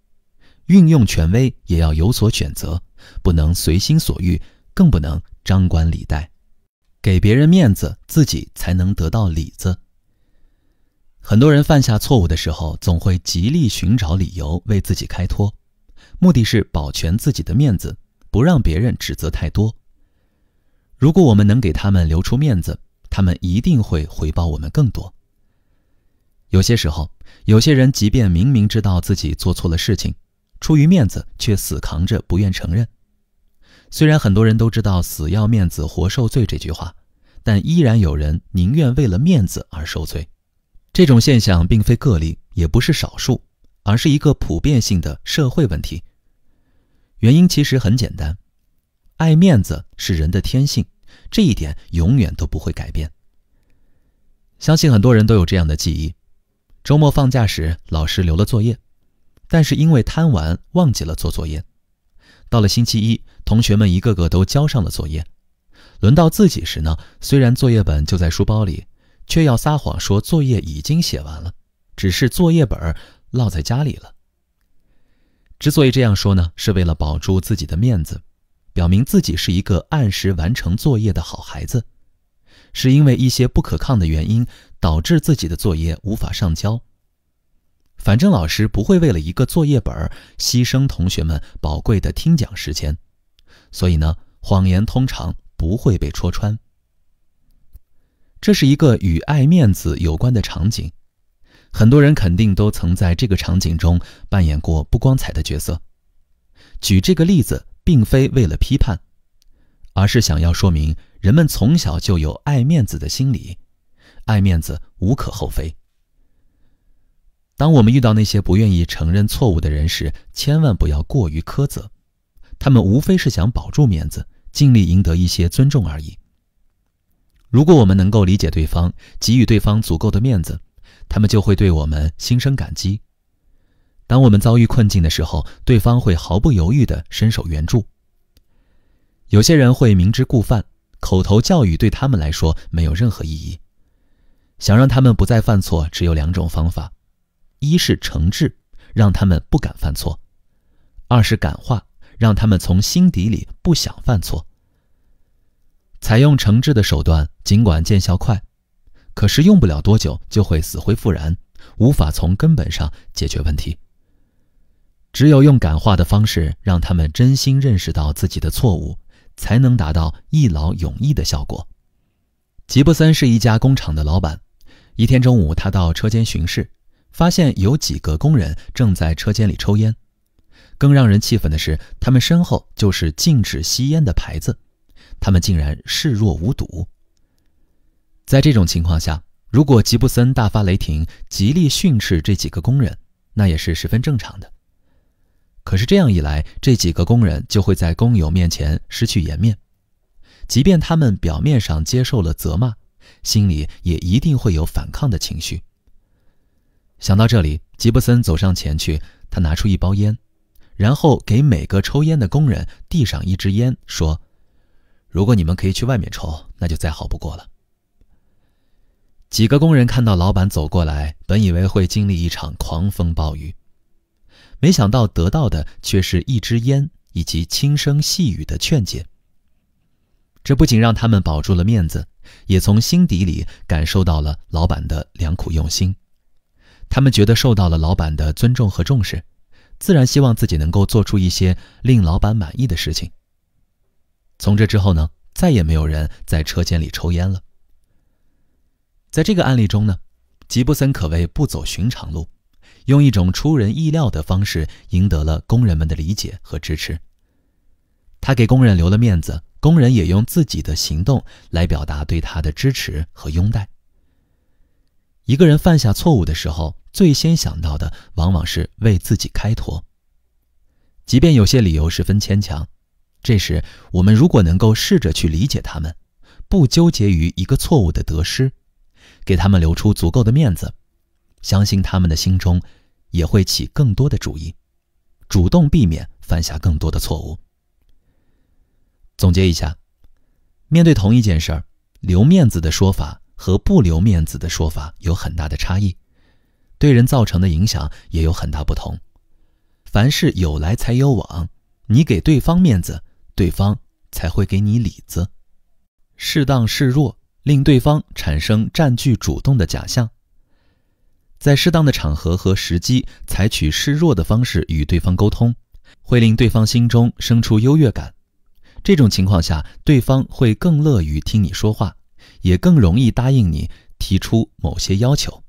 S1: 运用权威也要有所选择，不能随心所欲，更不能张冠李戴。给别人面子，自己才能得到里子。很多人犯下错误的时候，总会极力寻找理由为自己开脱，目的是保全自己的面子，不让别人指责太多。如果我们能给他们留出面子，他们一定会回报我们更多。有些时候，有些人即便明明知道自己做错了事情，出于面子却死扛着不愿承认。虽然很多人都知道“死要面子活受罪”这句话，但依然有人宁愿为了面子而受罪。这种现象并非个例，也不是少数，而是一个普遍性的社会问题。原因其实很简单，爱面子是人的天性，这一点永远都不会改变。相信很多人都有这样的记忆。周末放假时，老师留了作业，但是因为贪玩，忘记了做作业。到了星期一，同学们一个个都交上了作业，轮到自己时呢，虽然作业本就在书包里，却要撒谎说作业已经写完了，只是作业本落在家里了。之所以这样说呢，是为了保住自己的面子，表明自己是一个按时完成作业的好孩子。是因为一些不可抗的原因导致自己的作业无法上交。反正老师不会为了一个作业本牺牲同学们宝贵的听讲时间，所以呢，谎言通常不会被戳穿。这是一个与爱面子有关的场景，很多人肯定都曾在这个场景中扮演过不光彩的角色。举这个例子并非为了批判。而是想要说明，人们从小就有爱面子的心理，爱面子无可厚非。当我们遇到那些不愿意承认错误的人时，千万不要过于苛责，他们无非是想保住面子，尽力赢得一些尊重而已。如果我们能够理解对方，给予对方足够的面子，他们就会对我们心生感激。当我们遭遇困境的时候，对方会毫不犹豫地伸手援助。有些人会明知故犯，口头教育对他们来说没有任何意义。想让他们不再犯错，只有两种方法：一是惩治，让他们不敢犯错；二是感化，让他们从心底里不想犯错。采用惩治的手段，尽管见效快，可是用不了多久就会死灰复燃，无法从根本上解决问题。只有用感化的方式，让他们真心认识到自己的错误。才能达到一劳永逸的效果。吉布森是一家工厂的老板，一天中午他到车间巡视，发现有几个工人正在车间里抽烟。更让人气愤的是，他们身后就是禁止吸烟的牌子，他们竟然视若无睹。在这种情况下，如果吉布森大发雷霆，极力训斥这几个工人，那也是十分正常的。可是这样一来，这几个工人就会在工友面前失去颜面，即便他们表面上接受了责骂，心里也一定会有反抗的情绪。想到这里，吉布森走上前去，他拿出一包烟，然后给每个抽烟的工人递上一支烟，说：“如果你们可以去外面抽，那就再好不过了。”几个工人看到老板走过来，本以为会经历一场狂风暴雨。没想到得到的却是一支烟以及轻声细语的劝解。这不仅让他们保住了面子，也从心底里感受到了老板的良苦用心。他们觉得受到了老板的尊重和重视，自然希望自己能够做出一些令老板满意的事情。从这之后呢，再也没有人在车间里抽烟了。在这个案例中呢，吉布森可谓不走寻常路。用一种出人意料的方式赢得了工人们的理解和支持。他给工人留了面子，工人也用自己的行动来表达对他的支持和拥戴。一个人犯下错误的时候，最先想到的往往是为自己开脱，即便有些理由十分牵强。这时，我们如果能够试着去理解他们，不纠结于一个错误的得失，给他们留出足够的面子，相信他们的心中。也会起更多的主意，主动避免犯下更多的错误。总结一下，面对同一件事儿，留面子的说法和不留面子的说法有很大的差异，对人造成的影响也有很大不同。凡事有来才有往，你给对方面子，对方才会给你里子。适当示弱，令对方产生占据主动的假象。在适当的场合和时机，采取示弱的方式与对方沟通，会令对方心中生出优越感。这种情况下，对方会更乐于听你说话，也更容易答应你提出某些要求。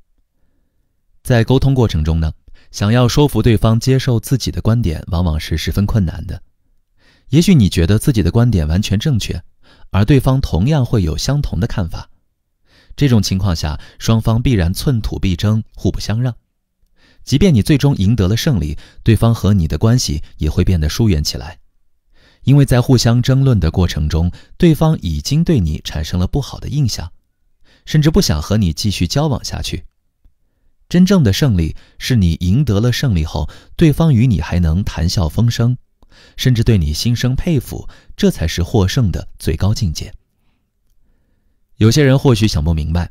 S1: 在沟通过程中呢，想要说服对方接受自己的观点，往往是十分困难的。也许你觉得自己的观点完全正确，而对方同样会有相同的看法。这种情况下，双方必然寸土必争，互不相让。即便你最终赢得了胜利，对方和你的关系也会变得疏远起来，因为在互相争论的过程中，对方已经对你产生了不好的印象，甚至不想和你继续交往下去。真正的胜利是你赢得了胜利后，对方与你还能谈笑风生，甚至对你心生佩服，这才是获胜的最高境界。有些人或许想不明白，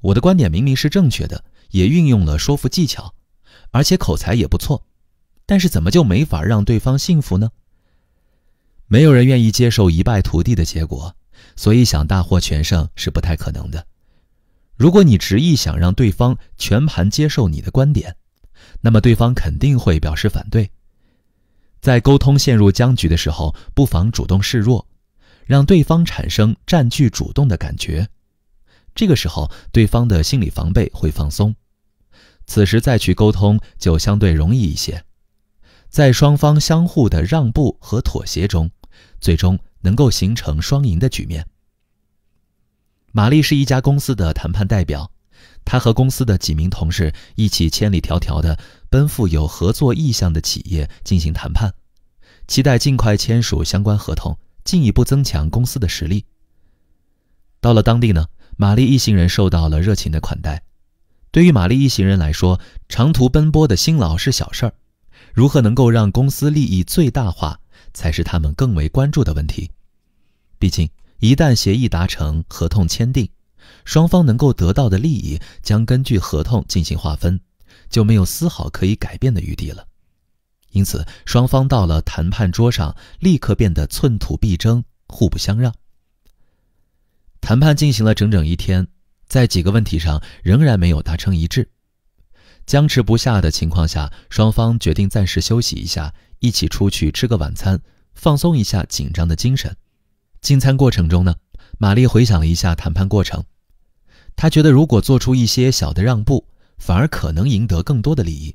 S1: 我的观点明明是正确的，也运用了说服技巧，而且口才也不错，但是怎么就没法让对方信服呢？没有人愿意接受一败涂地的结果，所以想大获全胜是不太可能的。如果你执意想让对方全盘接受你的观点，那么对方肯定会表示反对。在沟通陷入僵局的时候，不妨主动示弱。让对方产生占据主动的感觉，这个时候对方的心理防备会放松，此时再去沟通就相对容易一些。在双方相互的让步和妥协中，最终能够形成双赢的局面。玛丽是一家公司的谈判代表，她和公司的几名同事一起千里迢迢地奔赴有合作意向的企业进行谈判，期待尽快签署相关合同。进一步增强公司的实力。到了当地呢，玛丽一行人受到了热情的款待。对于玛丽一行人来说，长途奔波的辛劳是小事儿，如何能够让公司利益最大化，才是他们更为关注的问题。毕竟，一旦协议达成、合同签订，双方能够得到的利益将根据合同进行划分，就没有丝毫可以改变的余地了。因此，双方到了谈判桌上，立刻变得寸土必争，互不相让。谈判进行了整整一天，在几个问题上仍然没有达成一致，僵持不下的情况下，双方决定暂时休息一下，一起出去吃个晚餐，放松一下紧张的精神。进餐过程中呢，玛丽回想了一下谈判过程，她觉得如果做出一些小的让步，反而可能赢得更多的利益。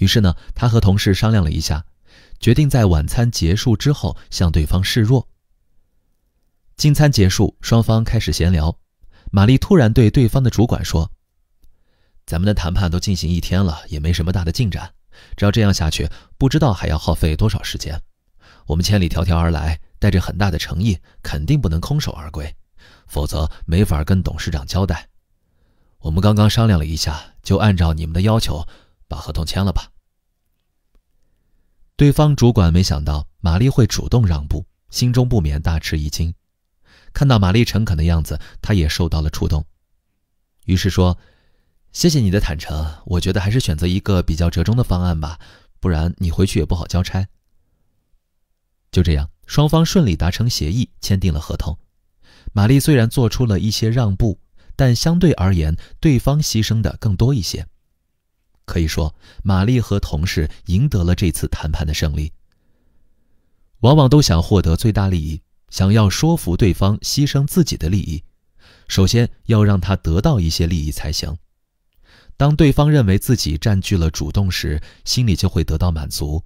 S1: 于是呢，他和同事商量了一下，决定在晚餐结束之后向对方示弱。进餐结束，双方开始闲聊。玛丽突然对对方的主管说：“咱们的谈判都进行一天了，也没什么大的进展。照这样下去，不知道还要耗费多少时间。我们千里迢迢而来，带着很大的诚意，肯定不能空手而归，否则没法跟董事长交代。我们刚刚商量了一下，就按照你们的要求，把合同签了吧。”对方主管没想到玛丽会主动让步，心中不免大吃一惊。看到玛丽诚恳的样子，他也受到了触动，于是说：“谢谢你的坦诚，我觉得还是选择一个比较折中的方案吧，不然你回去也不好交差。”就这样，双方顺利达成协议，签订了合同。玛丽虽然做出了一些让步，但相对而言，对方牺牲的更多一些。可以说，玛丽和同事赢得了这次谈判的胜利。往往都想获得最大利益，想要说服对方牺牲自己的利益，首先要让他得到一些利益才行。当对方认为自己占据了主动时，心里就会得到满足，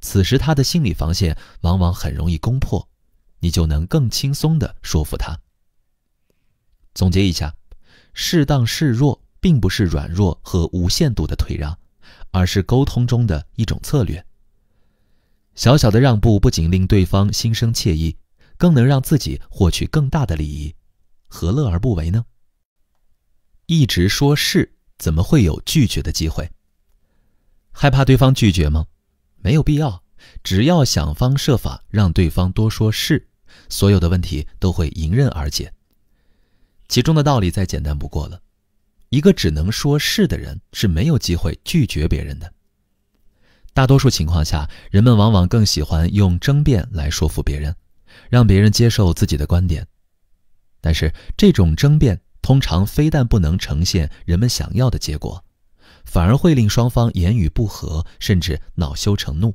S1: 此时他的心理防线往往很容易攻破，你就能更轻松地说服他。总结一下，适当示弱。并不是软弱和无限度的退让，而是沟通中的一种策略。小小的让步不仅令对方心生惬意，更能让自己获取更大的利益，何乐而不为呢？一直说是，怎么会有拒绝的机会？害怕对方拒绝吗？没有必要，只要想方设法让对方多说是，所有的问题都会迎刃而解。其中的道理再简单不过了。一个只能说是的人是没有机会拒绝别人的。大多数情况下，人们往往更喜欢用争辩来说服别人，让别人接受自己的观点。但是，这种争辩通常非但不能呈现人们想要的结果，反而会令双方言语不和，甚至恼羞成怒。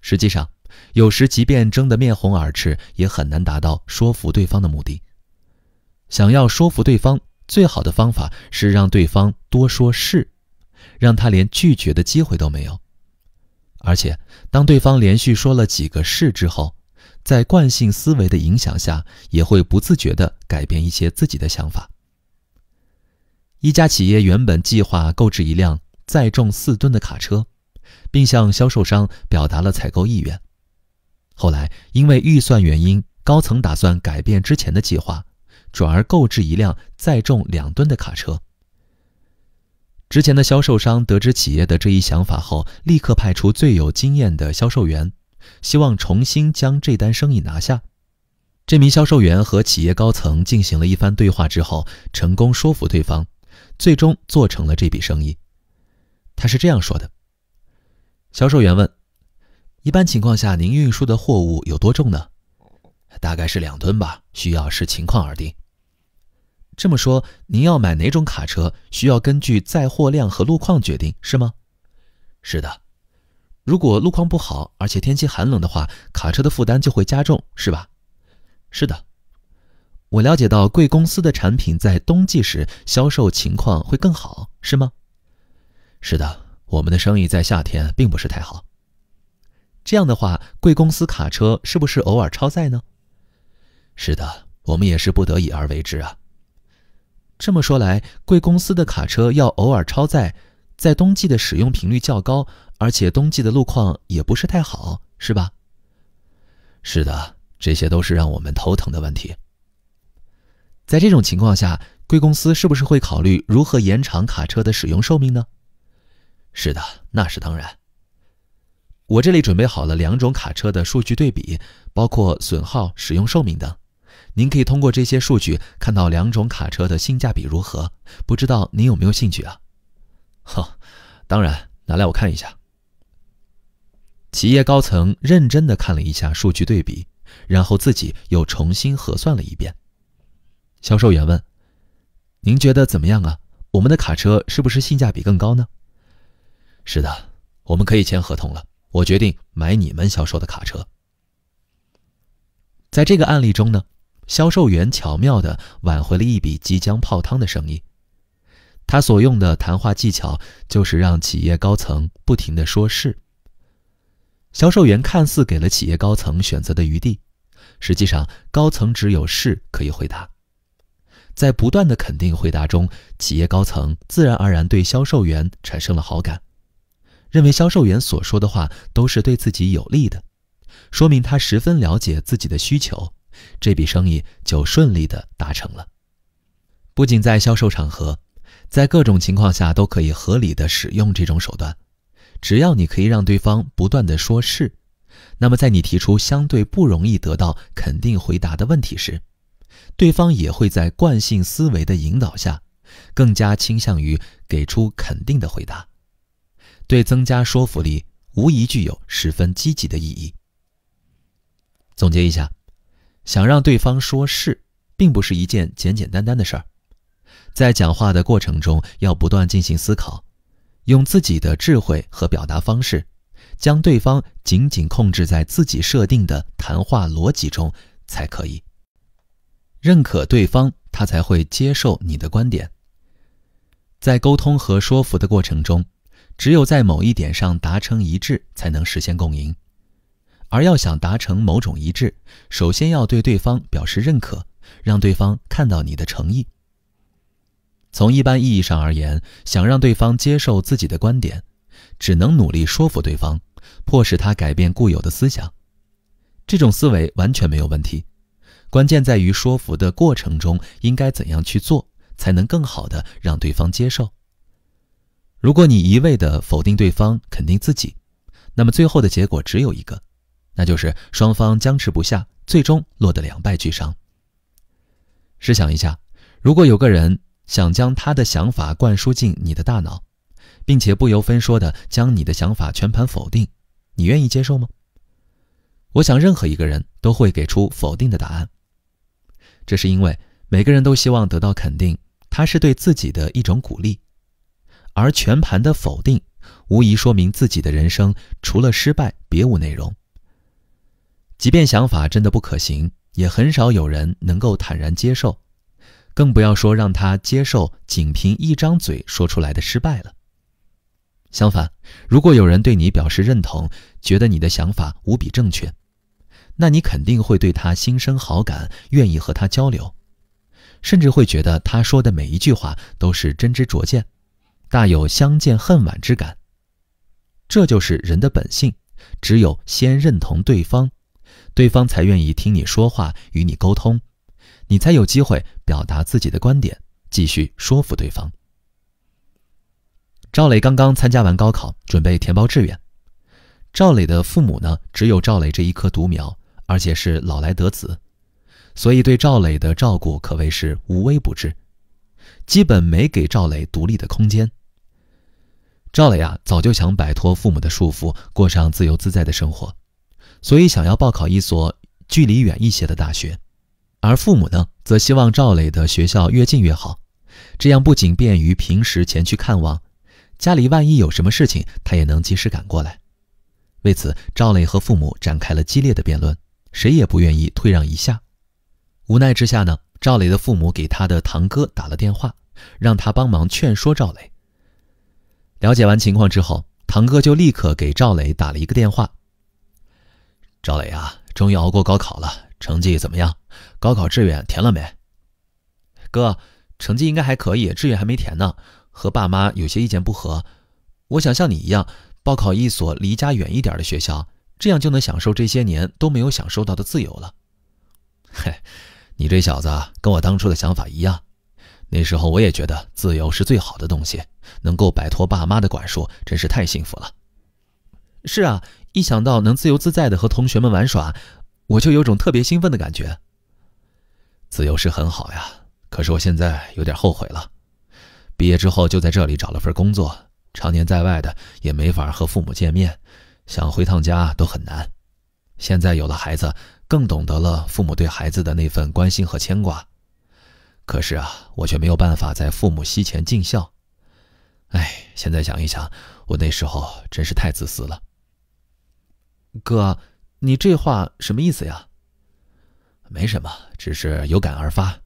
S1: 实际上，有时即便争得面红耳赤，也很难达到说服对方的目的。想要说服对方。最好的方法是让对方多说是，让他连拒绝的机会都没有。而且，当对方连续说了几个是之后，在惯性思维的影响下，也会不自觉地改变一些自己的想法。一家企业原本计划购置一辆载重四吨的卡车，并向销售商表达了采购意愿。后来，因为预算原因，高层打算改变之前的计划。转而购置一辆载重两吨的卡车。之前的销售商得知企业的这一想法后，立刻派出最有经验的销售员，希望重新将这单生意拿下。这名销售员和企业高层进行了一番对话之后，成功说服对方，最终做成了这笔生意。他是这样说的：“销售员问，一般情况下您运输的货物有多重呢？大概是两吨吧，需要视情况而定。”这么说，您要买哪种卡车需要根据载货量和路况决定，是吗？是的。如果路况不好，而且天气寒冷的话，卡车的负担就会加重，是吧？是的。我了解到贵公司的产品在冬季时销售情况会更好，是吗？是的，我们的生意在夏天并不是太好。这样的话，贵公司卡车是不是偶尔超载呢？是的，我们也是不得已而为之啊。这么说来，贵公司的卡车要偶尔超载，在冬季的使用频率较高，而且冬季的路况也不是太好，是吧？是的，这些都是让我们头疼的问题。在这种情况下，贵公司是不是会考虑如何延长卡车的使用寿命呢？是的，那是当然。我这里准备好了两种卡车的数据对比，包括损耗、使用寿命等。您可以通过这些数据看到两种卡车的性价比如何，不知道您有没有兴趣啊？哈，当然拿来我看一下。企业高层认真的看了一下数据对比，然后自己又重新核算了一遍。销售员问：“您觉得怎么样啊？我们的卡车是不是性价比更高呢？”“是的，我们可以签合同了。我决定买你们销售的卡车。”在这个案例中呢？销售员巧妙地挽回了一笔即将泡汤的生意，他所用的谈话技巧就是让企业高层不停的说是。销售员看似给了企业高层选择的余地，实际上高层只有是可以回答。在不断的肯定回答中，企业高层自然而然对销售员产生了好感，认为销售员所说的话都是对自己有利的，说明他十分了解自己的需求。这笔生意就顺利的达成了。不仅在销售场合，在各种情况下都可以合理的使用这种手段。只要你可以让对方不断的说是，那么在你提出相对不容易得到肯定回答的问题时，对方也会在惯性思维的引导下，更加倾向于给出肯定的回答，对增加说服力无疑具有十分积极的意义。总结一下。想让对方说“是”，并不是一件简简单单的事儿。在讲话的过程中，要不断进行思考，用自己的智慧和表达方式，将对方紧紧控制在自己设定的谈话逻辑中，才可以认可对方，他才会接受你的观点。在沟通和说服的过程中，只有在某一点上达成一致，才能实现共赢。而要想达成某种一致，首先要对对方表示认可，让对方看到你的诚意。从一般意义上而言，想让对方接受自己的观点，只能努力说服对方，迫使他改变固有的思想。这种思维完全没有问题，关键在于说服的过程中应该怎样去做，才能更好的让对方接受。如果你一味的否定对方，肯定自己，那么最后的结果只有一个。那就是双方僵持不下，最终落得两败俱伤。试想一下，如果有个人想将他的想法灌输进你的大脑，并且不由分说的将你的想法全盘否定，你愿意接受吗？我想，任何一个人都会给出否定的答案。这是因为每个人都希望得到肯定，它是对自己的一种鼓励，而全盘的否定无疑说明自己的人生除了失败别无内容。即便想法真的不可行，也很少有人能够坦然接受，更不要说让他接受仅凭一张嘴说出来的失败了。相反，如果有人对你表示认同，觉得你的想法无比正确，那你肯定会对他心生好感，愿意和他交流，甚至会觉得他说的每一句话都是真知灼见，大有相见恨晚之感。这就是人的本性，只有先认同对方。对方才愿意听你说话，与你沟通，你才有机会表达自己的观点，继续说服对方。赵磊刚刚参加完高考，准备填报志愿。赵磊的父母呢，只有赵磊这一棵独苗，而且是老来得子，所以对赵磊的照顾可谓是无微不至，基本没给赵磊独立的空间。赵磊啊，早就想摆脱父母的束缚，过上自由自在的生活。所以，想要报考一所距离远一些的大学，而父母呢，则希望赵磊的学校越近越好，这样不仅便于平时前去看望，家里万一有什么事情，他也能及时赶过来。为此，赵磊和父母展开了激烈的辩论，谁也不愿意退让一下。无奈之下呢，赵磊的父母给他的堂哥打了电话，让他帮忙劝说赵磊。了解完情况之后，堂哥就立刻给赵磊打了一个电话。赵磊啊，终于熬过高考了，成绩怎么样？高考志愿填了没？哥，成绩应该还可以，志愿还没填呢。和爸妈有些意见不合，我想像你一样报考一所离家远一点的学校，这样就能享受这些年都没有享受到的自由了。嘿，你这小子跟我当初的想法一样，那时候我也觉得自由是最好的东西，能够摆脱爸妈的管束，真是太幸福了。是啊。一想到能自由自在的和同学们玩耍，我就有种特别兴奋的感觉。自由是很好呀，可是我现在有点后悔了。毕业之后就在这里找了份工作，常年在外的也没法和父母见面，想回趟家都很难。现在有了孩子，更懂得了父母对孩子的那份关心和牵挂，可是啊，我却没有办法在父母膝前尽孝。哎，现在想一想，我那时候真是太自私了。哥，你这话什么意思呀？没什么，只是有感而发。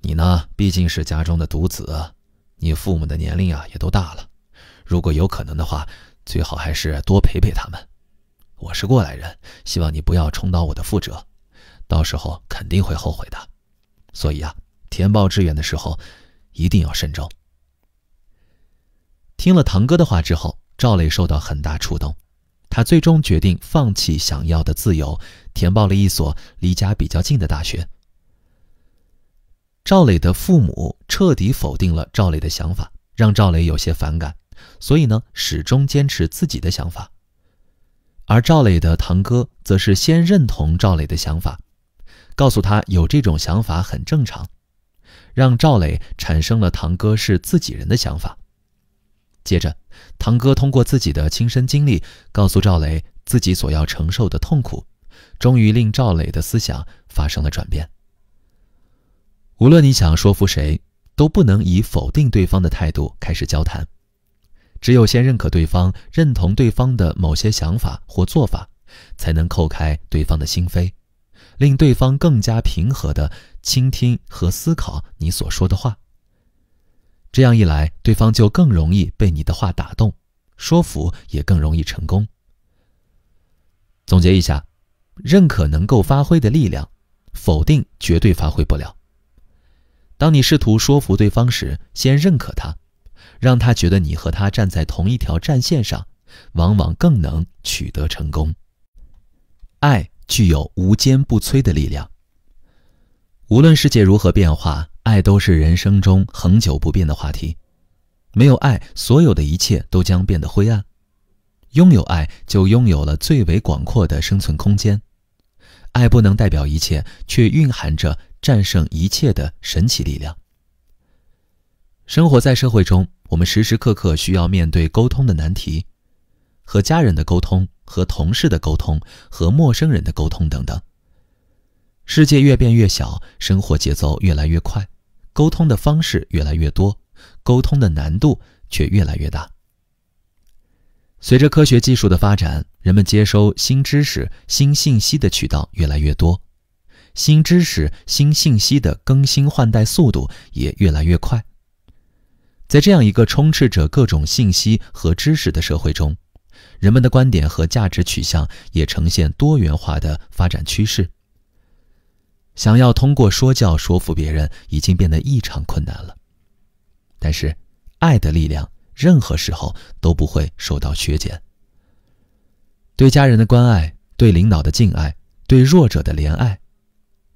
S1: 你呢，毕竟是家中的独子，你父母的年龄啊也都大了，如果有可能的话，最好还是多陪陪他们。我是过来人，希望你不要重蹈我的覆辙，到时候肯定会后悔的。所以啊，填报志愿的时候，一定要慎重。听了堂哥的话之后，赵磊受到很大触动。他最终决定放弃想要的自由，填报了一所离家比较近的大学。赵磊的父母彻底否定了赵磊的想法，让赵磊有些反感，所以呢始终坚持自己的想法。而赵磊的堂哥则是先认同赵磊的想法，告诉他有这种想法很正常，让赵磊产生了堂哥是自己人的想法。接着，堂哥通过自己的亲身经历，告诉赵磊自己所要承受的痛苦，终于令赵磊的思想发生了转变。无论你想说服谁，都不能以否定对方的态度开始交谈，只有先认可对方、认同对方的某些想法或做法，才能叩开对方的心扉，令对方更加平和的倾听和思考你所说的话。这样一来，对方就更容易被你的话打动，说服也更容易成功。总结一下：认可能够发挥的力量，否定绝对发挥不了。当你试图说服对方时，先认可他，让他觉得你和他站在同一条战线上，往往更能取得成功。爱具有无坚不摧的力量，无论世界如何变化。爱都是人生中恒久不变的话题，没有爱，所有的一切都将变得灰暗。拥有爱，就拥有了最为广阔的生存空间。爱不能代表一切，却蕴含着战胜一切的神奇力量。生活在社会中，我们时时刻刻需要面对沟通的难题，和家人的沟通，和同事的沟通，和陌生人的沟通等等。世界越变越小，生活节奏越来越快。沟通的方式越来越多，沟通的难度却越来越大。随着科学技术的发展，人们接收新知识、新信息的渠道越来越多，新知识、新信息的更新换代速度也越来越快。在这样一个充斥着各种信息和知识的社会中，人们的观点和价值取向也呈现多元化的发展趋势。想要通过说教说服别人，已经变得异常困难了。但是，爱的力量，任何时候都不会受到削减。对家人的关爱，对领导的敬爱，对弱者的怜爱，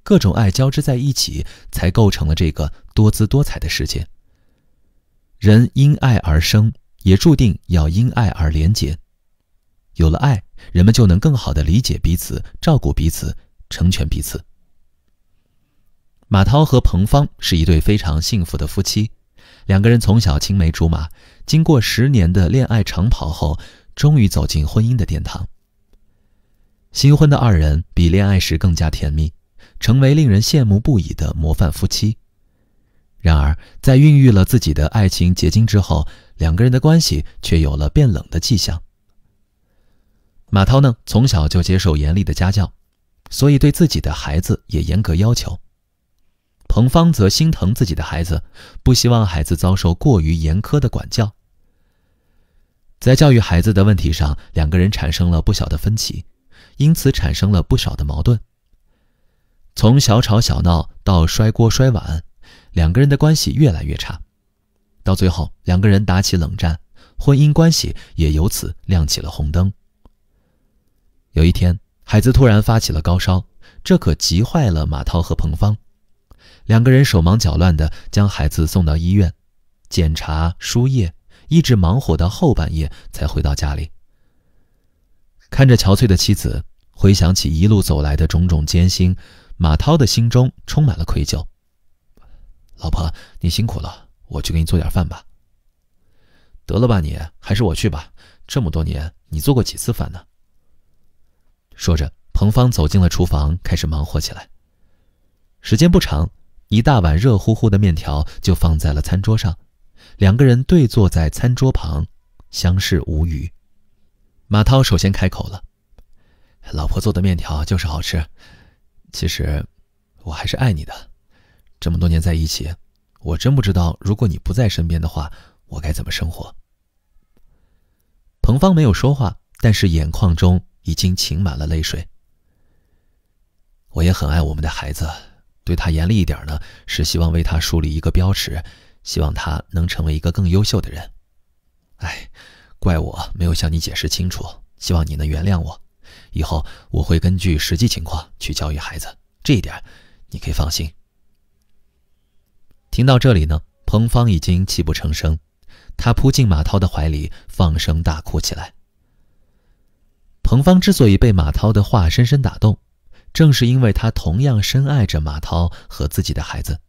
S1: 各种爱交织在一起，才构成了这个多姿多彩的世界。人因爱而生，也注定要因爱而廉洁。有了爱，人们就能更好地理解彼此，照顾彼此，成全彼此。马涛和彭芳是一对非常幸福的夫妻，两个人从小青梅竹马，经过十年的恋爱长跑后，终于走进婚姻的殿堂。新婚的二人比恋爱时更加甜蜜，成为令人羡慕不已的模范夫妻。然而，在孕育了自己的爱情结晶之后，两个人的关系却有了变冷的迹象。马涛呢，从小就接受严厉的家教，所以对自己的孩子也严格要求。彭芳则心疼自己的孩子，不希望孩子遭受过于严苛的管教。在教育孩子的问题上，两个人产生了不小的分歧，因此产生了不少的矛盾。从小吵小闹到摔锅摔碗，两个人的关系越来越差，到最后两个人打起冷战，婚姻关系也由此亮起了红灯。有一天，孩子突然发起了高烧，这可急坏了马涛和彭芳。两个人手忙脚乱地将孩子送到医院，检查、输液，一直忙活到后半夜才回到家里。看着憔悴的妻子，回想起一路走来的种种艰辛，马涛的心中充满了愧疚。老婆，你辛苦了，我去给你做点饭吧。得了吧，你还是我去吧。这么多年，你做过几次饭呢？说着，彭芳走进了厨房，开始忙活起来。时间不长。一大碗热乎乎的面条就放在了餐桌上，两个人对坐在餐桌旁，相视无语。马涛首先开口了：“老婆做的面条就是好吃。其实，我还是爱你的。这么多年在一起，我真不知道如果你不在身边的话，我该怎么生活。”彭芳没有说话，但是眼眶中已经噙满了泪水。我也很爱我们的孩子。对他严厉一点呢，是希望为他树立一个标尺，希望他能成为一个更优秀的人。哎，怪我没有向你解释清楚，希望你能原谅我。以后我会根据实际情况去教育孩子，这一点你可以放心。听到这里呢，彭芳已经泣不成声，他扑进马涛的怀里，放声大哭起来。彭芳之所以被马涛的话深深打动。正是因为他同样深爱着马涛和自己的孩子，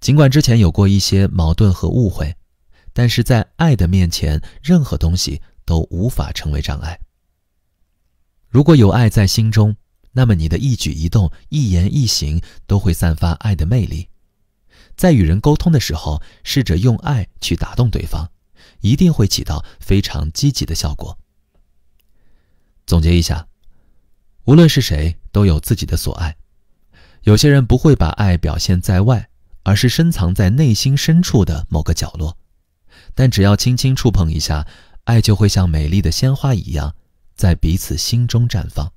S1: 尽管之前有过一些矛盾和误会，但是在爱的面前，任何东西都无法成为障碍。如果有爱在心中，那么你的一举一动、一言一行都会散发爱的魅力。在与人沟通的时候，试着用爱去打动对方，一定会起到非常积极的效果。总结一下。无论是谁，都有自己的所爱。有些人不会把爱表现在外，而是深藏在内心深处的某个角落。但只要轻轻触碰一下，爱就会像美丽的鲜花一样，在彼此心中绽放。